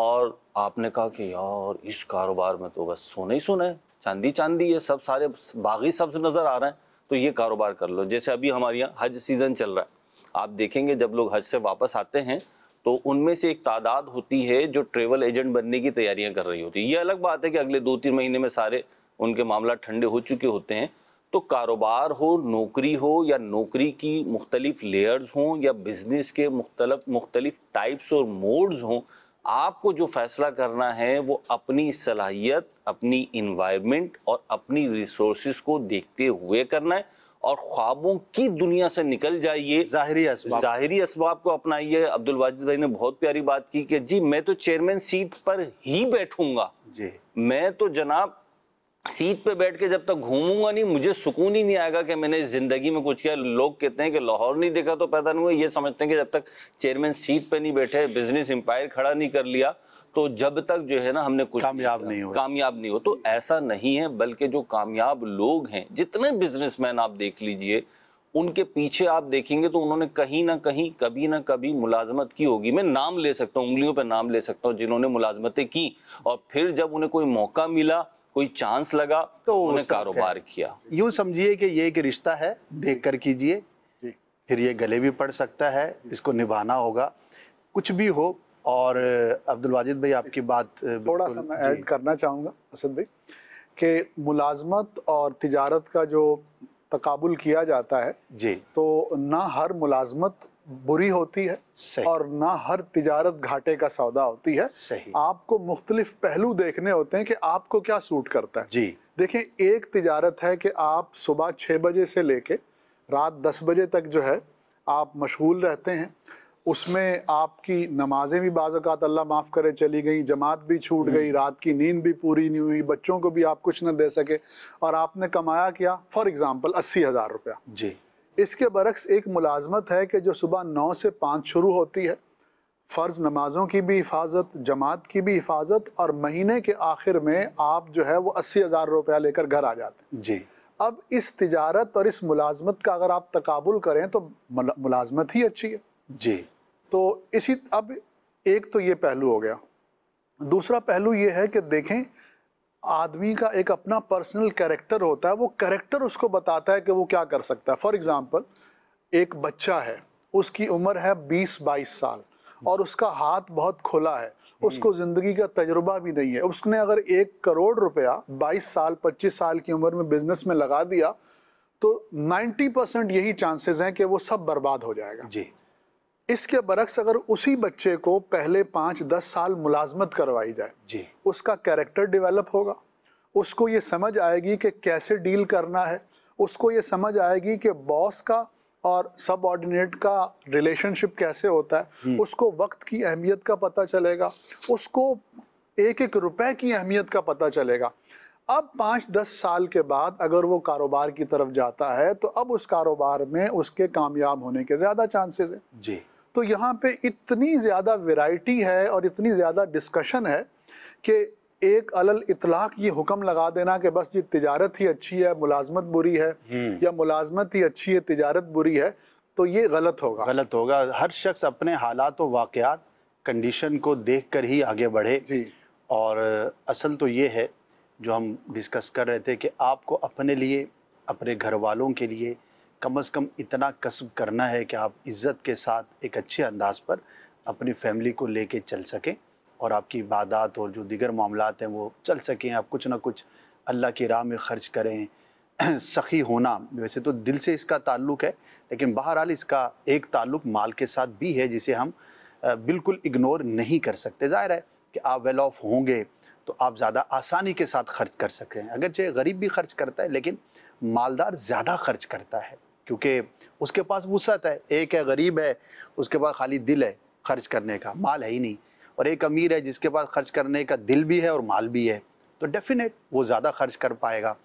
और आपने कहा कि यार इस कारोबार में तो बस सोने ही सोना है चांदी चांदी ये सब सारे बागी सब्ज नज़र आ रहे हैं तो ये कारोबार कर लो जैसे अभी हमारे यहाँ हज सीज़न चल रहा है आप देखेंगे जब लोग हज से वापस आते हैं तो उनमें से एक तादाद होती है जो ट्रेवल एजेंट बनने की तैयारियां कर रही होती है ये अलग बात है कि अगले दो तीन महीने में सारे उनके मामला ठंडे हो चुके होते हैं तो कारोबार हो नौकरी हो या नौकरी की मुख्तलिफ लेयर्स हों या बिज़नेस के मुख्तलफ मुख्तलिफ टाइप्स और मोड्स हों आपको जो फैसला करना है वो अपनी सलाहियत अपनी इन्वायरमेंट और अपनी रिसोर्स को देखते हुए करना है और ख्वाबों की दुनिया से निकल जाइए जाहिरी असबाब असबाब को अपनाइए अब्दुल वाजिद भाई ने बहुत प्यारी बात की कि जी मैं तो चेयरमैन सीट पर ही बैठूंगा जी मैं तो जनाब सीट पे बैठ के जब तक घूमूंगा नहीं मुझे सुकून ही नहीं आएगा कि मैंने जिंदगी में कुछ किया लोग कहते हैं कि लाहौर नहीं देखा तो पैदा नहीं हुआ ये समझते हैं कि जब तक चेयरमैन सीट पे नहीं बैठे बिजनेस एम्पायर खड़ा नहीं कर लिया तो जब तक जो है ना हमने कुछ कामयाब नहीं हो कामयाब नहीं हो तो ऐसा नहीं है बल्कि जो कामयाब लोग हैं जितने बिजनेस आप देख लीजिए उनके पीछे आप देखेंगे तो उन्होंने कहीं ना कहीं कभी ना कभी मुलाजमत की होगी मैं नाम ले सकता हूँ उंगलियों पर नाम ले सकता हूँ जिन्होंने मुलाजमतें की और फिर जब उन्हें कोई मौका मिला कोई चांस लगा तो उन्हें कारोबार किया यूं समझिए कि ये एक रिश्ता है देख कर कीजिए फिर ये गले भी पड़ सकता है इसको निभाना होगा कुछ भी हो और अब्दुल वाजिद भाई आपकी बात थोड़ा सा मैं ऐड करना चाहूँगा असद भाई कि मुलाजमत और तिजारत का जो तकबुल किया जाता है जी तो ना हर मुलाजमत बुरी होती है और ना हर तिजारत घाटे का सौदा होती है सही आपको मुख्तलिफ पहलू देखने होते हैं कि आपको क्या सूट करता है जी देखिए एक तिजारत है कि आप सुबह छः बजे से लेके रात दस बजे तक जो है आप मशगूल रहते हैं उसमें आपकी नमाजें भी बाज़त अल्लाह माफ़ करे चली गई जमात भी छूट गई हम्म। रात की नींद भी पूरी नहीं हुई बच्चों को भी आप कुछ ना दे सके और आपने कमाया क्या फॉर एग्ज़ाम्पल अस्सी हज़ार रुपया जी इसके बरक्स एक मुलाजमत है कि जो सुबह नौ से पाँच शुरू होती है फ़र्ज़ नमाज़ों की भी हिफाजत जमात की भी हिफाजत और महीने के आखिर में आप जो है वो अस्सी हज़ार रुपया लेकर घर आ जाते हैं जी अब इस तजारत और इस मुलाजमत का अगर आप तकबुल करें तो मुलाजमत ही अच्छी है जी तो इसी अब एक तो ये पहलू हो गया दूसरा पहलू ये है कि देखें आदमी का एक अपना पर्सनल कैरेक्टर होता है वो कैरेक्टर उसको बताता है कि वो क्या कर सकता है फॉर एग्ज़ाम्पल एक बच्चा है उसकी उम्र है बीस बाईस साल और उसका हाथ बहुत खुला है हम्म। उसको ज़िंदगी का तजुर्बा भी नहीं है उसने अगर एक करोड़ रुपया बाईस साल पच्चीस साल की उम्र में बिज़नेस में लगा दिया तो 90 परसेंट यही चांसेस हैं कि वो सब बर्बाद हो जाएगा जी इसके बरक्स अगर उसी बच्चे को पहले पाँच दस साल मुलाजमत करवाई जाए जी उसका कैरेक्टर डेवलप होगा उसको ये समझ आएगी कि कैसे डील करना है उसको ये समझ आएगी कि बॉस का और सब ऑर्डिनेट का रिलेशनशिप कैसे होता है हम्म। उसको वक्त की अहमियत का पता चलेगा उसको एक एक रुपए की अहमियत का पता चलेगा अब पाँच दस साल के बाद अगर वो कारोबार की तरफ जाता है तो अब उस कारोबार में उसके कामयाब होने के ज़्यादा चांसेस हैं जी तो यहाँ पे इतनी ज़्यादा वैरायटी है और इतनी ज़्यादा डिस्कशन है कि एक अलल इतलाक ये हुक्म लगा देना कि बस ये तिजारत ही अच्छी है मुलाजमत बुरी है हम्म। या मुलाजमत ही अच्छी है तिजारत बुरी है तो ये गलत होगा गलत होगा हर शख्स अपने हालात वाक़ात कंडीशन को देख कर ही आगे बढ़े जी और असल तो ये है जो हम डिस्कस कर रहे थे कि आपको अपने लिए अपने घर वालों के लिए कम से कम इतना कसब करना है कि आप इज़्ज़त के साथ एक अच्छे अंदाज पर अपनी फैमिली को लेके चल सकें और आपकी इबादत और जो दिगर मामला हैं वो चल सकें आप कुछ ना कुछ अल्लाह की राह में ख़र्च करें सखी होना वैसे तो दिल से इसका ताल्लुक़ है लेकिन बहरहाल इसका एक ताल्लुक माल के साथ भी है जिसे हम बिल्कुल इग्नोर नहीं कर सकते ज़ाहिर है कि आप वेल ऑफ़ होंगे तो आप ज़्यादा आसानी के साथ खर्च कर सकें अगर चाहे गरीब भी खर्च करता है लेकिन मालदार ज़्यादा खर्च करता है क्योंकि उसके पास वसत है एक है गरीब है उसके पास खाली दिल है खर्च करने का माल है ही नहीं और एक अमीर है जिसके पास खर्च करने का दिल भी है और माल भी है तो डेफिनेट वो ज़्यादा खर्च कर पाएगा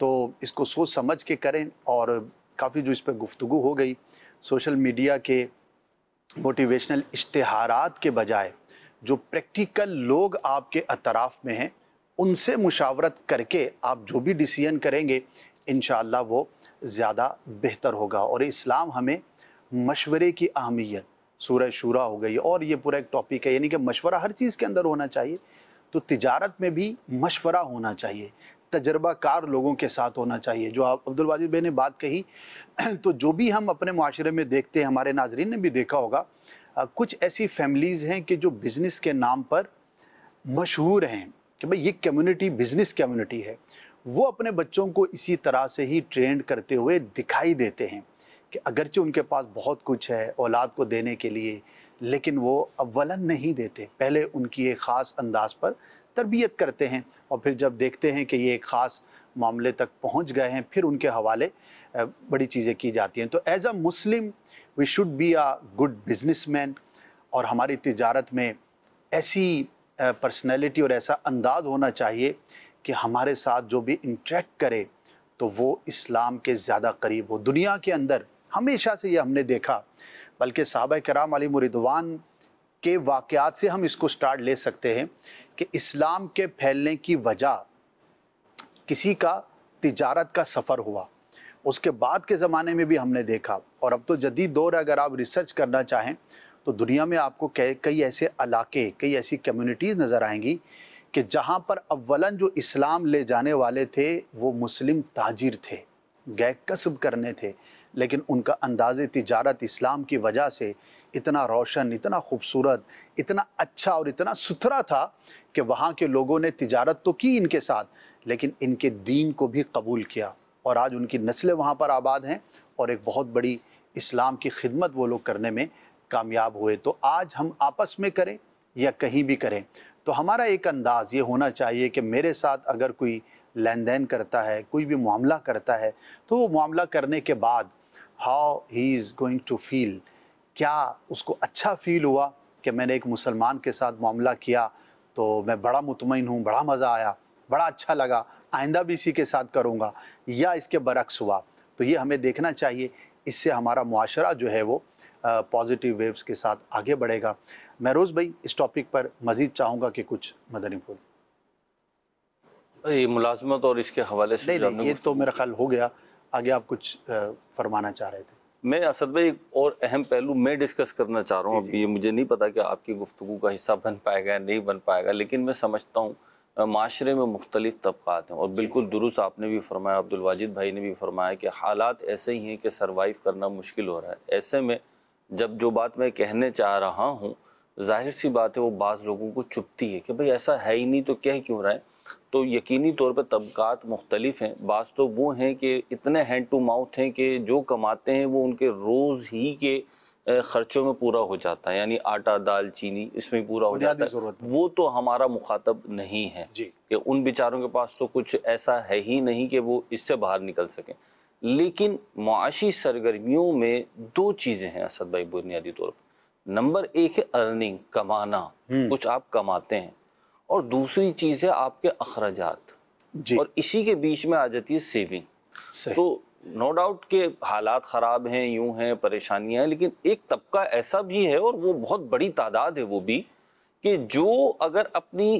तो इसको सोच समझ के करें और काफ़ी जो इस पर गुफ्तु हो गई सोशल मीडिया के मोटिवेशनल इश्तहारात के बजाय जो प्रैक्टिकल लोग आपके अतराफ़ में हैं उनसे मुशावरत करके आप जो भी डिसीजन करेंगे इन वो ज़्यादा बेहतर होगा और इस्लाम हमें मशवरे की अहमियत सूरह शूरा हो गई और ये पूरा एक टॉपिक है यानी कि मशवरा हर चीज़ के अंदर होना चाहिए तो तिजारत में भी मशवरा होना चाहिए तजर्बाकार लोगों के साथ होना चाहिए जो आप अब्दुल वाजिद भाई ने बात कही तो जो भी हम अपने माशरे में देखते हैं हमारे नाजरीन ने भी देखा होगा कुछ ऐसी फैमिलीज़ हैं कि जो बिज़नेस के नाम पर मशहूर हैं कि भाई ये कम्युनिटी बिज़नेस कम्युनिटी है वो अपने बच्चों को इसी तरह से ही ट्रेंड करते हुए दिखाई देते हैं कि अगरचे उनके पास बहुत कुछ है औलाद को देने के लिए लेकिन वो अवलन नहीं देते पहले उनकी एक ख़ास अंदाज पर तरबियत करते हैं और फिर जब देखते हैं कि ये एक ख़ास मामले तक पहुंच गए हैं फिर उनके हवाले बड़ी चीज़ें की जाती हैं तो as a Muslim we should be a good businessman और हमारी तजारत में ऐसी पर्सनैलिटी और ऐसा अंदाज होना चाहिए कि हमारे साथ जो भी इंट्रैक्ट करे तो वो इस्लाम के ज़्यादा करीब हो दुनिया के अंदर हमेशा से ये हमने देखा बल्कि साहब कराम अली मुरिदवान के वाक़ात से हम इसको स्टार्ट ले सकते हैं कि इस्लाम के फैलने की वजह किसी का तजारत का सफ़र हुआ उसके बाद के ज़माने में भी हमने देखा और अब तो जदीद दौर अगर आप रिसर्च करना चाहें तो दुनिया में आपको कई ऐसे इलाके कई ऐसी कम्युनिटीज़ नज़र आएंगी कि जहाँ पर अवला जो इस्लाम ले जाने वाले थे वो मुस्लिम ताजिर थे गए कसब करने थे लेकिन उनका अंदाज तजारत इस्लाम की वजह से इतना रोशन इतना खूबसूरत इतना अच्छा और इतना सुथरा था कि वहाँ के लोगों ने तजारत तो की इनके साथ लेकिन इनके दीन को भी कबूल किया और आज उनकी नस्लें वहाँ पर आबाद हैं और एक बहुत बड़ी इस्लाम की खिदमत वो लोग करने में कामयाब हुए तो आज हम आपस में करें या कहीं भी करें तो हमारा एक अंदाज़ ये होना चाहिए कि मेरे साथ अगर कोई लेन देन करता है कोई भी मामला करता है तो वो मामला करने के बाद how he is going to feel क्या उसको अच्छा फील हुआ कि मैंने एक मुसलमान के साथ मामला किया तो मैं बड़ा मुतमिन हूँ बड़ा मज़ा आया बड़ा अच्छा लगा आइंदा भी इसी के साथ करूँगा या इसके बरक्स हुआ तो ये हमें देखना चाहिए इससे हमारा मुआरा जो है वो पॉजिटिव वेव्स के साथ आगे बढ़ेगा महरोज भाई इस टॉपिक पर मजीद चाहूँगा कि कुछ मदनी फूल ये मुलाजमत और इसके हवाले से नहीं, नहीं, ये तो मेरा ख्याल हो गया आगे आप कुछ फरमाना चाह रहे थे मैं असद भाई एक और अहम पहलू मैं डिस्कस करना चाह रहा हूँ अभी ये मुझे नहीं पता कि आपकी गुफ्तु का हिस्सा बन पाएगा या नहीं बन पाएगा लेकिन मैं समझता हूँ माशरे में मुख्तलिफ तबक़ात हैं और बिल्कुल दुरुस्त आपने भी फरमाया अब्दुल वाजिद भाई ने भी फरमाया कि हालात ऐसे ही हैं कि सर्वाइव करना मुश्किल हो रहा है ऐसे में जब जो बात मैं कहने चाह रहा हूँ जाहिर सी बात है वो बाज़ लोगों को चुपती है कि भाई ऐसा है ही नहीं तो कह क्यों रहा है तो यकीनी तौर पर तबकात मुख्तलिफ हैं बाज़ तो वो हैं कि इतने हैंड टू माउथ हैं कि जो कमाते हैं वो उनके रोज़ ही के ख़र्चों में पूरा हो जाता है यानी आटा दाल चीनी इसमें पूरा हो जाता है वो तो हमारा मुखातब नहीं है कि उन बेचारों के पास तो कुछ ऐसा है ही नहीं कि वो इससे बाहर निकल सकें लेकिन माशी सरगर्मियों में दो चीज़ें हैं असद भाई बुनियादी तौर पर नंबर एक है अर्निंग कमाना हम्म। कुछ आप कमाते हैं और दूसरी चीज है आपके अखराज और इसी के बीच में आ जाती है सेविंग तो नो डाउट के हालात ख़राब हैं यूं हैं परेशानियां हैं लेकिन एक तबका ऐसा भी है और वो बहुत बड़ी तादाद है वो भी कि जो अगर अपनी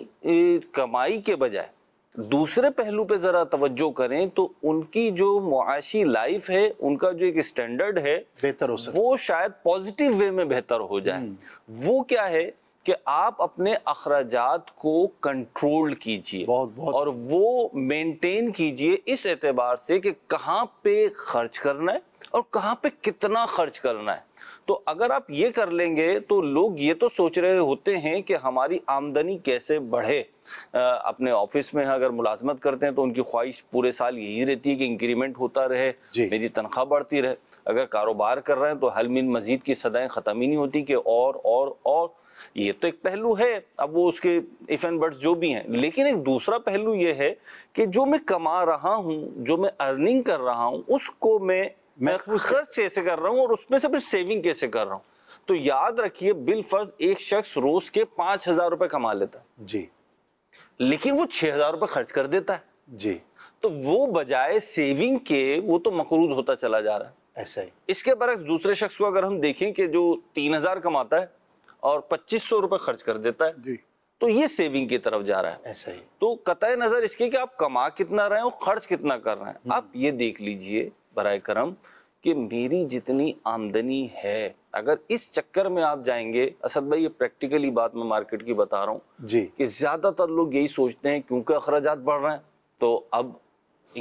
कमाई के बजाय दूसरे पहलू पे ज़रा तवज्जो करें तो उनकी जो मुआशी लाइफ है उनका जो एक स्टैंडर्ड है बेहतर हो सकता वो शायद पॉजिटिव वे में बेहतर हो जाए हम्म। वो क्या है कि आप अपने अखराज को कंट्रोल कीजिए बहुत बहुत और वो मेंटेन कीजिए इस एतबार से कि कहाँ पे खर्च करना है और कहाँ पे कितना खर्च करना है तो अगर आप ये कर लेंगे तो लोग ये तो सोच रहे होते हैं कि हमारी आमदनी कैसे बढ़े अपने ऑफिस में अगर मुलाजमत करते हैं तो उनकी ख्वाहिश पूरे साल यही रहती है कि इंक्रीमेंट होता रहे मेरी तनख्वाह बढ़ती रहे अगर कारोबार कर रहे हैं तो हलमिन मजीद की सदाएं ख़त्म ही नहीं होती कि और और और ये तो एक पहलू है अब वो उसके इफ एंड बर्ड्स जो भी हैं लेकिन एक दूसरा पहलू ये है कि जो मैं कमा रहा हूँ जो मैं अर्निंग कर रहा हूँ उसको मैं मैं खर्च कैसे कर रहा हूँ और उसमें से फिर सेविंग कैसे कर रहा हूँ तो याद रखिए बिल फर्ज एक शख्स रोज के पांच हजार रुपए कमा लेता है जी लेकिन वो छह हजार रुपए खर्च कर देता है जी तो वो बजाय सेविंग के वो तो मकरूद होता चला जा रहा है ऐसा ही इसके बरक्स दूसरे शख्स को अगर हम देखें कि जो तीन हजार कमाता है और पच्चीस सौ रुपए खर्च कर देता है जी तो ये सेविंग की तरफ जा रहा है ऐसा ही तो कतः नजर इसके कि आप कमा कितना रहे हो खर्च कितना कर रहे हैं हम्म। आप ये देख लीजिए बरए करम कि मेरी जितनी आमदनी है अगर इस चक्कर में आप जाएंगे असद भाई ये प्रैक्टिकली बात मैं मार्केट की बता रहा हूँ जी कि ज़्यादातर लोग यही सोचते हैं क्योंकि अखराज बढ़ रहे हैं तो अब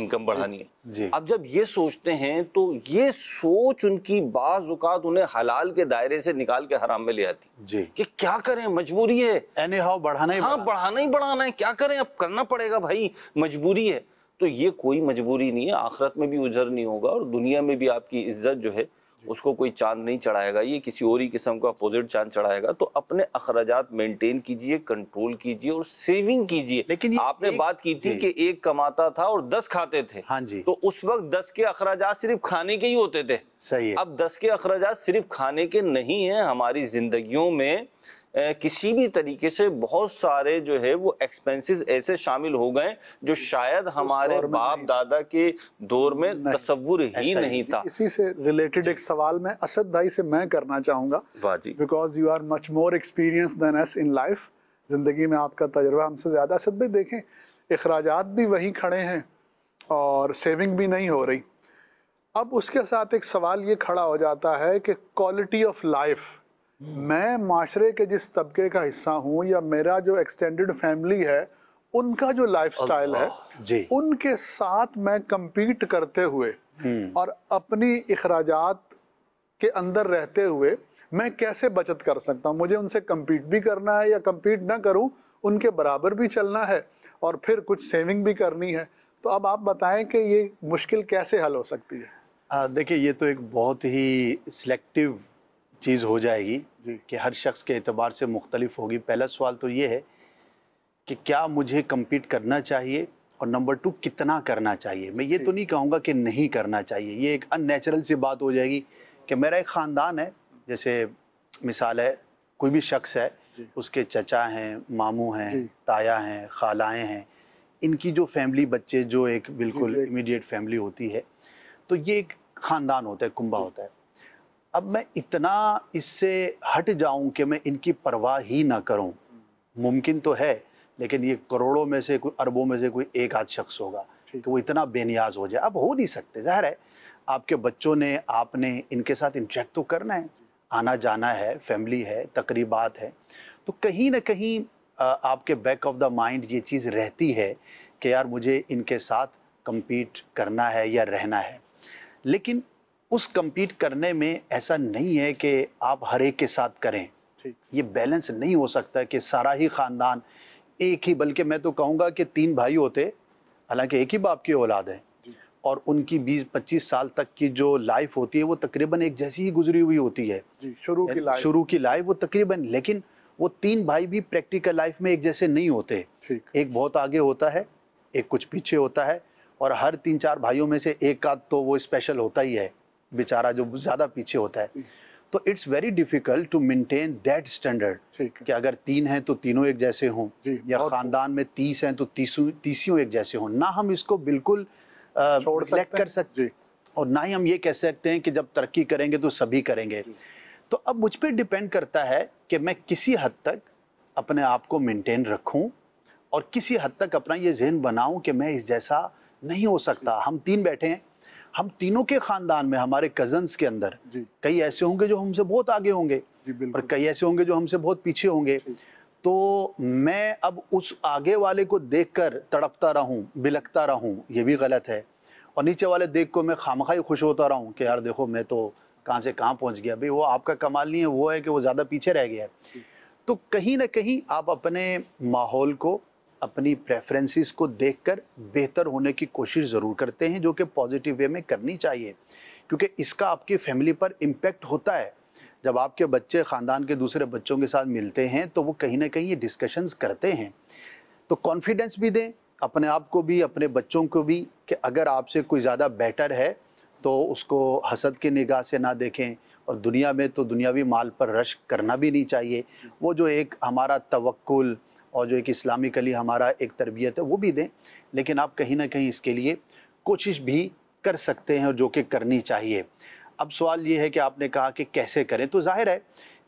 इनकम बढ़ानी है जी अब जब ये सोचते हैं तो ये सोच उनकी बाज़ात उन्हें हलाल के दायरे से निकाल के हराम में ले आती जी कि क्या करें मजबूरी है बढ़ाना ही हाँ बढ़ाना ही बढ़ाना है क्या करें अब करना पड़ेगा भाई मजबूरी है तो ये कोई मजबूरी नहीं है आखिरत में भी उजर नहीं होगा और दुनिया में भी आपकी इज्जत जो है उसको कोई चांद नहीं चढ़ाएगा ये किसी और ही किस्म का अपोजिट चांद चढ़ाएगा तो अपने अखराज मेंटेन कीजिए कंट्रोल कीजिए और सेविंग कीजिए लेकिन आपने एक... बात की थी कि एक कमाता था और दस खाते थे हाँ जी तो उस वक्त दस के अखराज सिर्फ खाने के ही होते थे सही है अब दस के अखराज सिर्फ खाने के नहीं है हमारी जिंदगी में किसी भी तरीके से बहुत सारे जो है वो एक्सपेंसेस ऐसे शामिल हो गए जो शायद हमारे बाप दादा के दौर में तस्वुर ही नहीं नहीं था इसी से रिलेटेड एक सवाल मैं असद भाई से मैं करना चाहूँगा because you are much more experience than as in life ज़िंदगी में आपका तजर्बा हमसे ज़्यादा असद भाई देखें अखराज भी वहीं खड़े हैं और सेविंग भी नहीं हो रही अब उसके साथ एक सवाल ये खड़ा हो जाता है कि क्वालिटी ऑफ लाइफ मैं माशरे के जिस तबके का हिस्सा हूँ या मेरा जो एक्सटेंडेड फैमिली है उनका जो लाइफस्टाइल है जी। उनके साथ मैं कम्पीट करते हुए हम्म। और अपनी अखराज के अंदर रहते हुए मैं कैसे बचत कर सकता हूँ मुझे उनसे कम्पीट भी करना है या कम्पीट ना करूँ उनके बराबर भी चलना है और फिर कुछ सेविंग भी करनी है तो अब आप बताएं कि ये मुश्किल कैसे हल हो सकती है देखिए ये तो एक बहुत ही सिलेक्टिव चीज़ हो जाएगी कि हर शख्स के अतबार से मुख्तलिफ होगी पहला सवाल तो ये है कि क्या मुझे कम्पीट करना चाहिए और नंबर टू कितना करना चाहिए मैं ये तो नहीं कहूँगा कि नहीं करना चाहिए ये एक अननेचुरल सी बात हो जाएगी कि मेरा एक ख़ानदान है जैसे मिसाल है कोई भी शख्स है उसके चचा हैं मामू हैं ताया हैं खालाएँ हैं इनकी जो फैमिली बच्चे जो एक बिल्कुल इमीडिएट फैमिली होती है तो ये एक ख़ानदान होता है कुंबा होता है अब मैं इतना इससे हट जाऊं कि मैं इनकी परवाह ही ना करूं मुमकिन तो है लेकिन ये करोड़ों में से कोई अरबों में से कोई एक आध शख्स होगा कि वो इतना बेनियाज हो जाए अब हो नहीं सकते ज़ाहिर है आपके बच्चों ने आपने इनके साथ इंटरेक्ट तो करना है आना जाना है फैमिली है तकरीबात है तो कहीं ना कहीं आपके बैक ऑफ द माइंड ये चीज़ रहती है कि यार मुझे इनके साथ कम्पीट करना है या रहना है लेकिन उस कम्पीट करने में ऐसा नहीं है कि आप हर एक के साथ करें ये बैलेंस नहीं हो सकता कि सारा ही ख़ानदान एक ही बल्कि मैं तो कहूँगा कि तीन भाई होते हालांकि एक ही बाप की औलाद है और उनकी 20-25 साल तक की जो लाइफ होती है वो तकरीबन एक जैसी ही गुजरी हुई होती है शुरू की लाइफ शुरू की लाइफ वो तकरीबन लेकिन वो तीन भाई भी प्रैक्टिकल लाइफ में एक जैसे नहीं होते एक बहुत आगे होता है एक कुछ पीछे होता है और हर तीन चार भाइयों में से एक का तो वो स्पेशल होता ही है बेचारा जो ज़्यादा पीछे होता है तो it's very difficult to maintain that standard कि अगर तीन हैं तो तीनों एक जैसे हों या खानदान में तीस हैं तो तीसियों एक जैसे हों ना हम इसको बिल्कुल सेलेक्ट कर सकते और ना ही हम ये कह सकते हैं कि जब तरक्की करेंगे तो सभी करेंगे तो अब मुझ पर डिपेंड करता है कि मैं किसी हद तक अपने आप को मेंटेन रखूं और किसी हद तक अपना ये जहन बनाऊं कि मैं इस जैसा नहीं हो सकता हम तीन बैठे हैं हम तीनों के खानदान में हमारे कजन्स के अंदर कई ऐसे होंगे जो हमसे बहुत आगे होंगे और कई ऐसे होंगे जो हमसे बहुत पीछे होंगे तो मैं अब उस आगे वाले को देखकर तड़पता रहूं बिलकता रहूं ये भी गलत है और नीचे वाले देख को मैं खामखा ही खुश होता रहूं कि यार देखो मैं तो कहां से कहां पहुंच गया भाई वो आपका कमाल नहीं है वो है कि वो ज़्यादा पीछे रह गया है तो कहीं ना कहीं आप अपने माहौल को अपनी प्रेफरेंसेस को देखकर बेहतर होने की कोशिश ज़रूर करते हैं जो कि पॉजिटिव वे में करनी चाहिए क्योंकि इसका आपकी फैमिली पर इम्पेक्ट होता है जब आपके बच्चे ख़ानदान के दूसरे बच्चों के साथ मिलते हैं तो वो कहीं ना कहीं ये डिस्कशंस करते हैं तो कॉन्फिडेंस भी दें अपने आप को भी अपने बच्चों को भी कि अगर आपसे कोई ज़्यादा बेटर है तो उसको हसद की निगाह से ना देखें और दुनिया में तो दुनियावी माल पर रश करना भी नहीं चाहिए वो जो एक हमारा तवक्ल और जो एक इस्लामिकली हमारा एक तरबियत है वो भी दें लेकिन आप कहीं ना कहीं इसके लिए कोशिश भी कर सकते हैं और जो कि करनी चाहिए अब सवाल ये है कि आपने कहा कि कैसे करें तो जाहिर है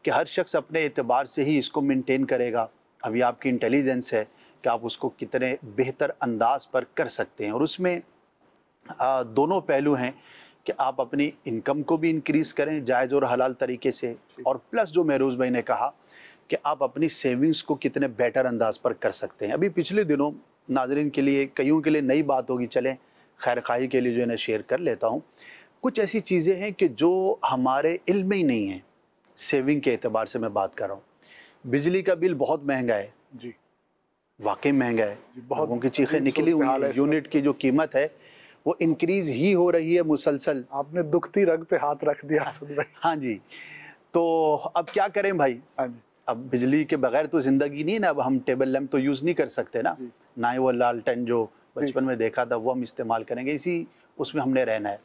कि हर शख्स अपने एतबार से ही इसको मेनटेन करेगा अभी आपकी इंटेलिजेंस है कि आप उसको कितने बेहतर अंदाज पर कर सकते हैं और उसमें आ, दोनों पहलू हैं कि आप अपनी इनकम को भी इंक्रीज़ करें जायज़ और हलाल तरीके से और प्लस जो महरूज़ भाई ने कहा कि आप अपनी सेविंग्स को कितने बेटर अंदाज पर कर सकते हैं अभी पिछले दिनों नाजरीन के लिए कईयों के लिए नई बात होगी चलें खैर ख़ाई के लिए जो है ना शेयर कर लेता हूँ कुछ ऐसी चीज़ें हैं कि जो हमारे इल्म में ही नहीं हैं सेविंग के अतबार से मैं बात कर रहा हूँ बिजली का बिल बहुत महंगा है जी वाकई महंगा है बहुत लोगों की चीखें निकली हुई है यूनिट की जो कीमत है वो इनक्रीज ही हो रही है मुसलसल आपने दुखती रंग पे हाथ रख दिया हाँ जी तो अब क्या करें भाई हाँ जी अब बिजली के बगैर तो ज़िंदगी नहीं ना अब हम टेबल लैम्प तो यूज़ नहीं कर सकते ना ना ही वो टेन जो बचपन में देखा था वो हम इस्तेमाल करेंगे इसी उसमें हमने रहना है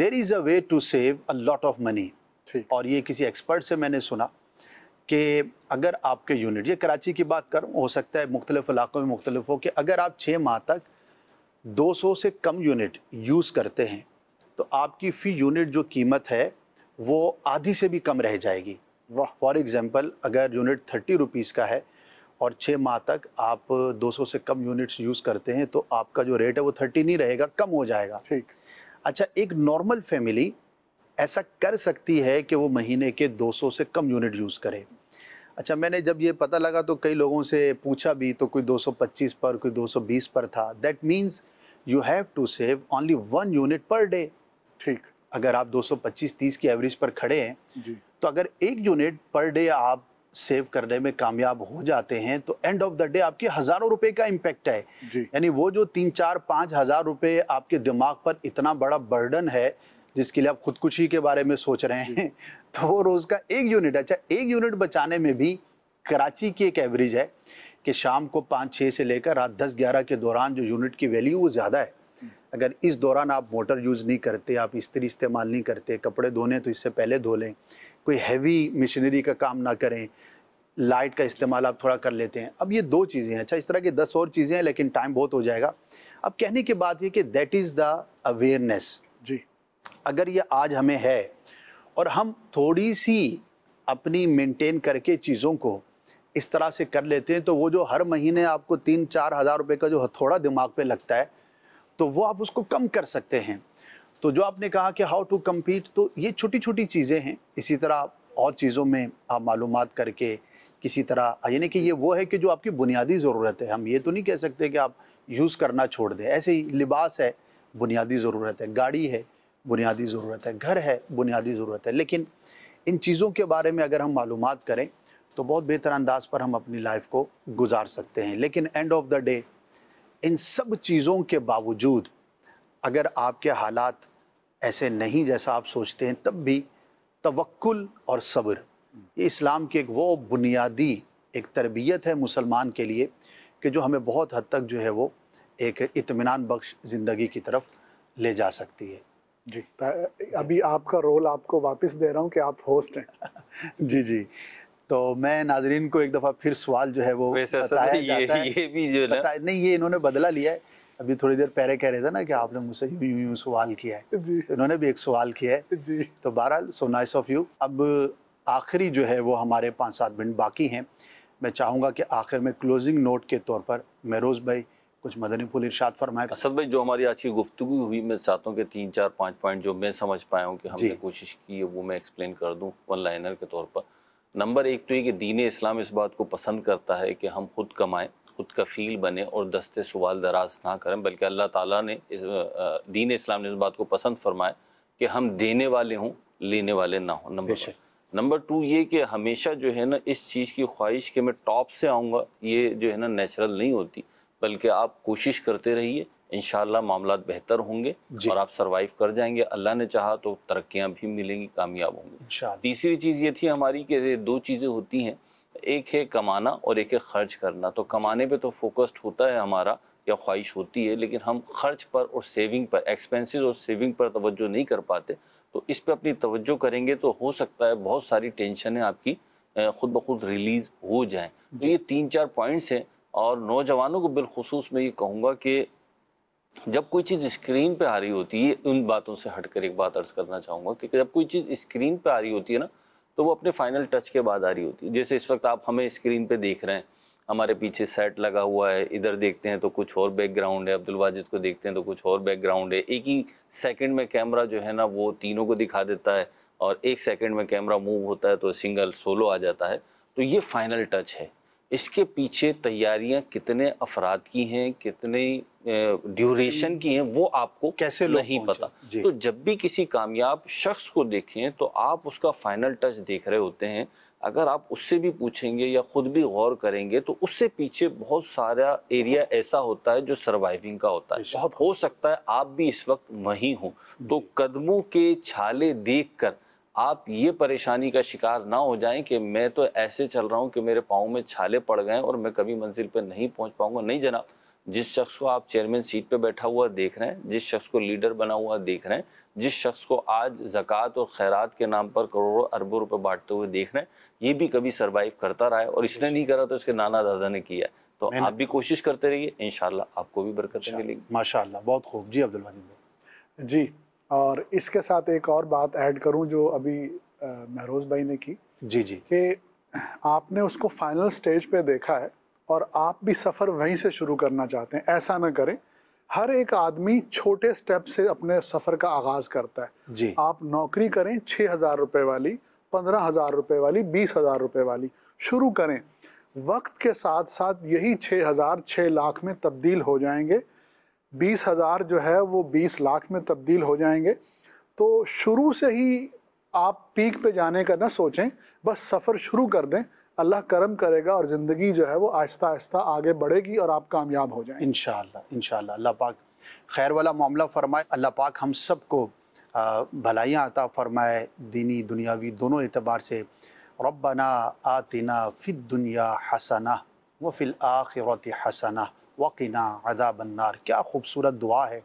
there is a way to save a lot of money और ये किसी एक्सपर्ट से मैंने सुना कि अगर आपके यूनिट ये कराची की बात करूँ हो सकता है मुख्तलिफ इलाक़ों में मुख्तलिफ हो कि अगर आप छः माह तक 200 से कम यूनिट यूज़ करते हैं तो आपकी फ़ी यूनिट जो कीमत है वो आधी से भी कम रह जाएगी फॉर एग्ज़ाम्पल अगर यूनिट थर्टी रुपीज़ का है और छः माह तक आप 200 से कम यूनिट्स यूज़ करते हैं तो आपका जो रेट है वो थर्टी नहीं रहेगा कम हो जाएगा ठीक अच्छा एक नॉर्मल फैमिली ऐसा कर सकती है कि वो महीने के 200 से कम यूनिट यूज़ करे अच्छा मैंने जब ये पता लगा तो कई लोगों से पूछा भी तो कोई 225 पर कोई 220 पर था that means you have to save only one unit per day ठीक अगर आप दो पच्चीस तीस की एवरेज पर खड़े हैं जी तो अगर एक यूनिट पर डे आप सेव करने में कामयाब हो जाते हैं तो एंड ऑफ द डे आपके हज़ारों रुपए का इम्पैक्ट है यानी वो जो तीन चार पाँच हज़ार रुपये आपके दिमाग पर इतना बड़ा बर्डन है जिसके लिए आप खुदकुशी के बारे में सोच रहे हैं तो वो रोज़ का एक यूनिट अच्छा एक यूनिट बचाने में भी कराची की एक एवरेज है कि शाम को पाँच छः से लेकर रात दस ग्यारह के दौरान जो यूनिट की वैल्यू वो ज़्यादा है अगर इस दौरान आप मोटर यूज़ नहीं करते आप इस्त्री इस्तेमाल नहीं करते कपड़े धोने तो इससे पहले धो लें कोई हैवी मशीनरी का काम ना करें लाइट का इस्तेमाल आप थोड़ा कर लेते हैं अब ये दो चीज़ें हैं अच्छा इस तरह की दस और चीज़ें हैं लेकिन टाइम बहुत हो जाएगा अब कहने की बात ये कि दैट इज़ द अवेयरनेस जी अगर ये आज हमें है और हम थोड़ी सी अपनी मेंटेन करके चीज़ों को इस तरह से कर लेते हैं तो वो जो हर महीने आपको तीन चार हज़ार रुपये का जो हथौड़ा दिमाग पे लगता है तो वो आप उसको कम कर सकते हैं तो जो आपने कहा कि हाउ टू कम्पीट तो ये छोटी छोटी चीज़ें हैं इसी तरह और चीज़ों में आप मालूम करके किसी तरह यानी कि ये वो है कि जो आपकी बुनियादी ज़रूरत है हम ये तो नहीं कह सकते कि आप यूज़ करना छोड़ दें ऐसे ही लिबास है बुनियादी ज़रूरत है गाड़ी है बुनियादी ज़रूरत है घर है बुनियादी ज़रूरत है लेकिन इन चीज़ों के बारे में अगर हम मालूम करें तो बहुत बेहतर अंदाज पर हम अपनी लाइफ को गुजार सकते हैं लेकिन एंड ऑफ द डे इन सब चीज़ों के बावजूद अगर आपके हालात ऐसे नहीं जैसा आप सोचते हैं तब भी तवक्ल और सब्र ये इस्लाम की एक वो बुनियादी एक तरबियत है मुसलमान के लिए कि जो हमें बहुत हद तक जो है वो एक इतमान बख्श ज़िंदगी की तरफ ले जा सकती है जी अभी आपका रोल आपको वापस दे रहा हूँ कि आप होस्ट हैं जी जी तो मैं नाजरीन को एक दफ़ा फिर सवाल जो है वो बताया ये, जाता है। भी जो नहीं ये इन्होंने बदला लिया है अभी थोड़ी देर पहले कह रहे थे ना कि आपने मुझसे यूं यूं यूं सवाल किया है तो इन्होंने भी एक सवाल किया है जी तो बहरहाल सो नाइस ऑफ यू अब आखिरी जो है वो हमारे पाँच सात मिनट बाकी हैं मैं चाहूँगा कि आखिर में क्लोजिंग नोट के तौर पर मेरोज़ भाई कुछ मदनी पुल इर्शाद फरमाए असद भाई जो हमारी आज की गुफ्तु हुई मैं चाहता हूँ कि तीन चार पाँच पॉइंट जो मैं समझ पाया हूँ कि हमने कोशिश की है वो मैं एक्सप्लेन कर दूँ वन लाइनर के तौर पर नंबर एक तो ये कि दीन इस्लाम इस बात को पसंद करता है कि हम खुद कमाएँ खुद का फील बने और दस्ते सवाल दराज ना करें बल्कि अल्लाह ताला ने इस दीन इस्लाम ने इस बात को पसंद फरमाया कि हम देने वाले हों लेने वाले ना हों नंबर नंबर टू ये कि हमेशा जो है ना इस चीज़ की ख्वाहिश कि मैं टॉप से आऊँगा ये जो है ना नेचुरल नहीं होती बल्कि आप कोशिश करते रहिए इन मामला बेहतर होंगे और आप सरवाइव कर जाएंगे अल्लाह ने चाहा तो तरक्याँ भी मिलेंगी कामयाब होंगी तीसरी चीज़ ये थी हमारी कि दो चीज़ें होती हैं एक है कमाना और एक है खर्च करना तो कमाने पे तो फोकस्ड होता है हमारा या ख्वाहिश होती है लेकिन हम खर्च पर और सेविंग पर एक्सपेंसेस और सेविंग पर तवज्जो नहीं कर पाते तो इस पर अपनी तवज्जो करेंगे तो हो सकता है बहुत सारी टेंशनें आपकी खुद ब खुद रिलीज़ हो जाए तो ये तीन चार पॉइंट्स हैं और नौजवानों को बिलखसूस मैं ये कहूँगा कि जब कोई चीज़ स्क्रीन पे आ रही होती है उन बातों से हटकर एक बात अर्ज करना चाहूँगा कि जब कोई चीज़ स्क्रीन पे आ रही होती है ना तो वो अपने फाइनल टच के बाद आ रही होती है जैसे इस वक्त आप हमें स्क्रीन पे देख रहे हैं हमारे पीछे सेट लगा हुआ है इधर देखते हैं तो कुछ और बैकग्राउंड है अब्दुल वाजिद को देखते हैं तो कुछ और बैकग्राउंड है एक ही सेकेंड में कैमरा जो है ना वो तीनों को दिखा देता है और एक सेकेंड में कैमरा मूव होता है तो सिंगल सोलो आ जाता है तो ये फाइनल टच है इसके पीछे तैयारियां कितने अफराद की हैं कितने ड्यूरेशन की हैं वो आपको कैसे नहीं पता तो जब भी किसी कामयाब शख्स को देखें तो आप उसका फाइनल टच देख रहे होते हैं अगर आप उससे भी पूछेंगे या ख़ुद भी गौर करेंगे तो उससे पीछे बहुत सारा एरिया ऐसा होता है जो सर्वाइविंग का होता है बहुत हो सकता है आप भी इस वक्त वहीं हों तो कदमों के छाले देख कर आप ये परेशानी का शिकार ना हो जाएं कि मैं तो ऐसे चल रहा हूँ कि मेरे पाँव में छाले पड़ गए और मैं कभी मंजिल पर नहीं पहुँच पाऊंगा नहीं जनाब जिस शख्स को आप चेयरमैन सीट पर बैठा हुआ देख रहे हैं जिस शख्स को लीडर बना हुआ देख रहे हैं जिस शख्स को आज ज़क़़त और खैरात के नाम पर करोड़ों अरबों रुपए बांटते हुए देख रहे हैं ये भी कभी सर्वाइव करता रहा है और इसने नहीं करा तो इसके नाना दादा ने किया है तो आप भी कोशिश करते रहिए इन आपको भी बरकत मिलेगी माशा बहुत खूब जी अब्दुल जी और इसके साथ एक और बात ऐड करूं जो अभी महरोज भाई ने की जी जी कि आपने उसको फाइनल स्टेज पे देखा है और आप भी सफ़र वहीं से शुरू करना चाहते हैं ऐसा ना करें हर एक आदमी छोटे स्टेप से अपने सफ़र का आगाज़ करता है जी आप नौकरी करें छः हज़ार रुपये वाली पंद्रह हज़ार रुपये वाली बीस हज़ार रुपये वाली शुरू करें वक्त के साथ साथ यही छः हज़ार छः लाख में तब्दील हो जाएंगे बीस हज़ार जो है वो बीस लाख में तब्दील हो जाएंगे तो शुरू से ही आप पीक पे जाने का ना सोचें बस सफ़र शुरू कर दें अल्लाह करम करेगा और ज़िंदगी जो है वो आहिस्ता आहिस्ता आगे बढ़ेगी और आप कामयाब हो जाएं इन इन अल्लाह पाक खैर वाला मामला फरमाए अल्लाह पाक हम सब को भलाइयाँ अता फ़रमाए दीनी दुनियावी दोनों एतबार से रबना आतना फ़िद दुनिया हसना व फिल आखिरत हसना वकीना अदा बन्नार क्या खूबसूरत दुआ है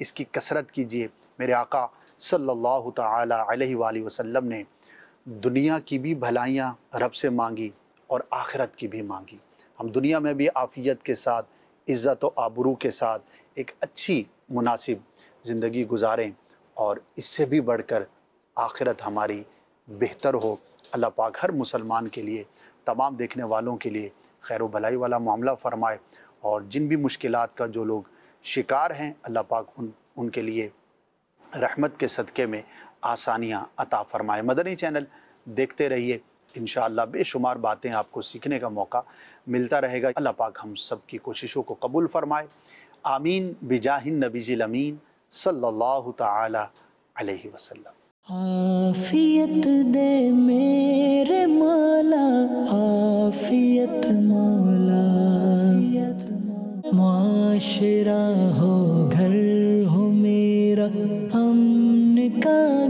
इसकी कसरत कीजिए मेरे आका सल्लल्लाहु अलैहि वसल्लम ने दुनिया की भी भलाइयाँ रब से मांगी और आखिरत की भी मांगी हम दुनिया में भी आफ़ियत के साथ इज़्ज़त व आबरू के साथ एक अच्छी मुनासिब ज़िंदगी गुजारें और इससे भी बढ़कर आखिरत हमारी बेहतर हो अल्लाह पाक हर मुसलमान के लिए तमाम देखने वालों के लिए खैर भलाई वाला मामला फ़रमाए और जिन भी मुश्किल का जो लोग शिकार हैं अल्लाह पाक उन उनके लिए रहमत के सदक़े में आसानियाँ अता फ़रमाए मदनी चैनल देखते रहिए इन बेशुमार बातें आपको सीखने का मौका मिलता रहेगा अल्लाह पाक हम सब की कोशिशों को कबूल फ़रमाए आमीन बिजाहिन नबीजी अमीन सल्लल्लाहु ताला अलैहि वसल्लम आफियत दे मेरे माला आफियत माला माशरा हो घर हो मेरा अमन का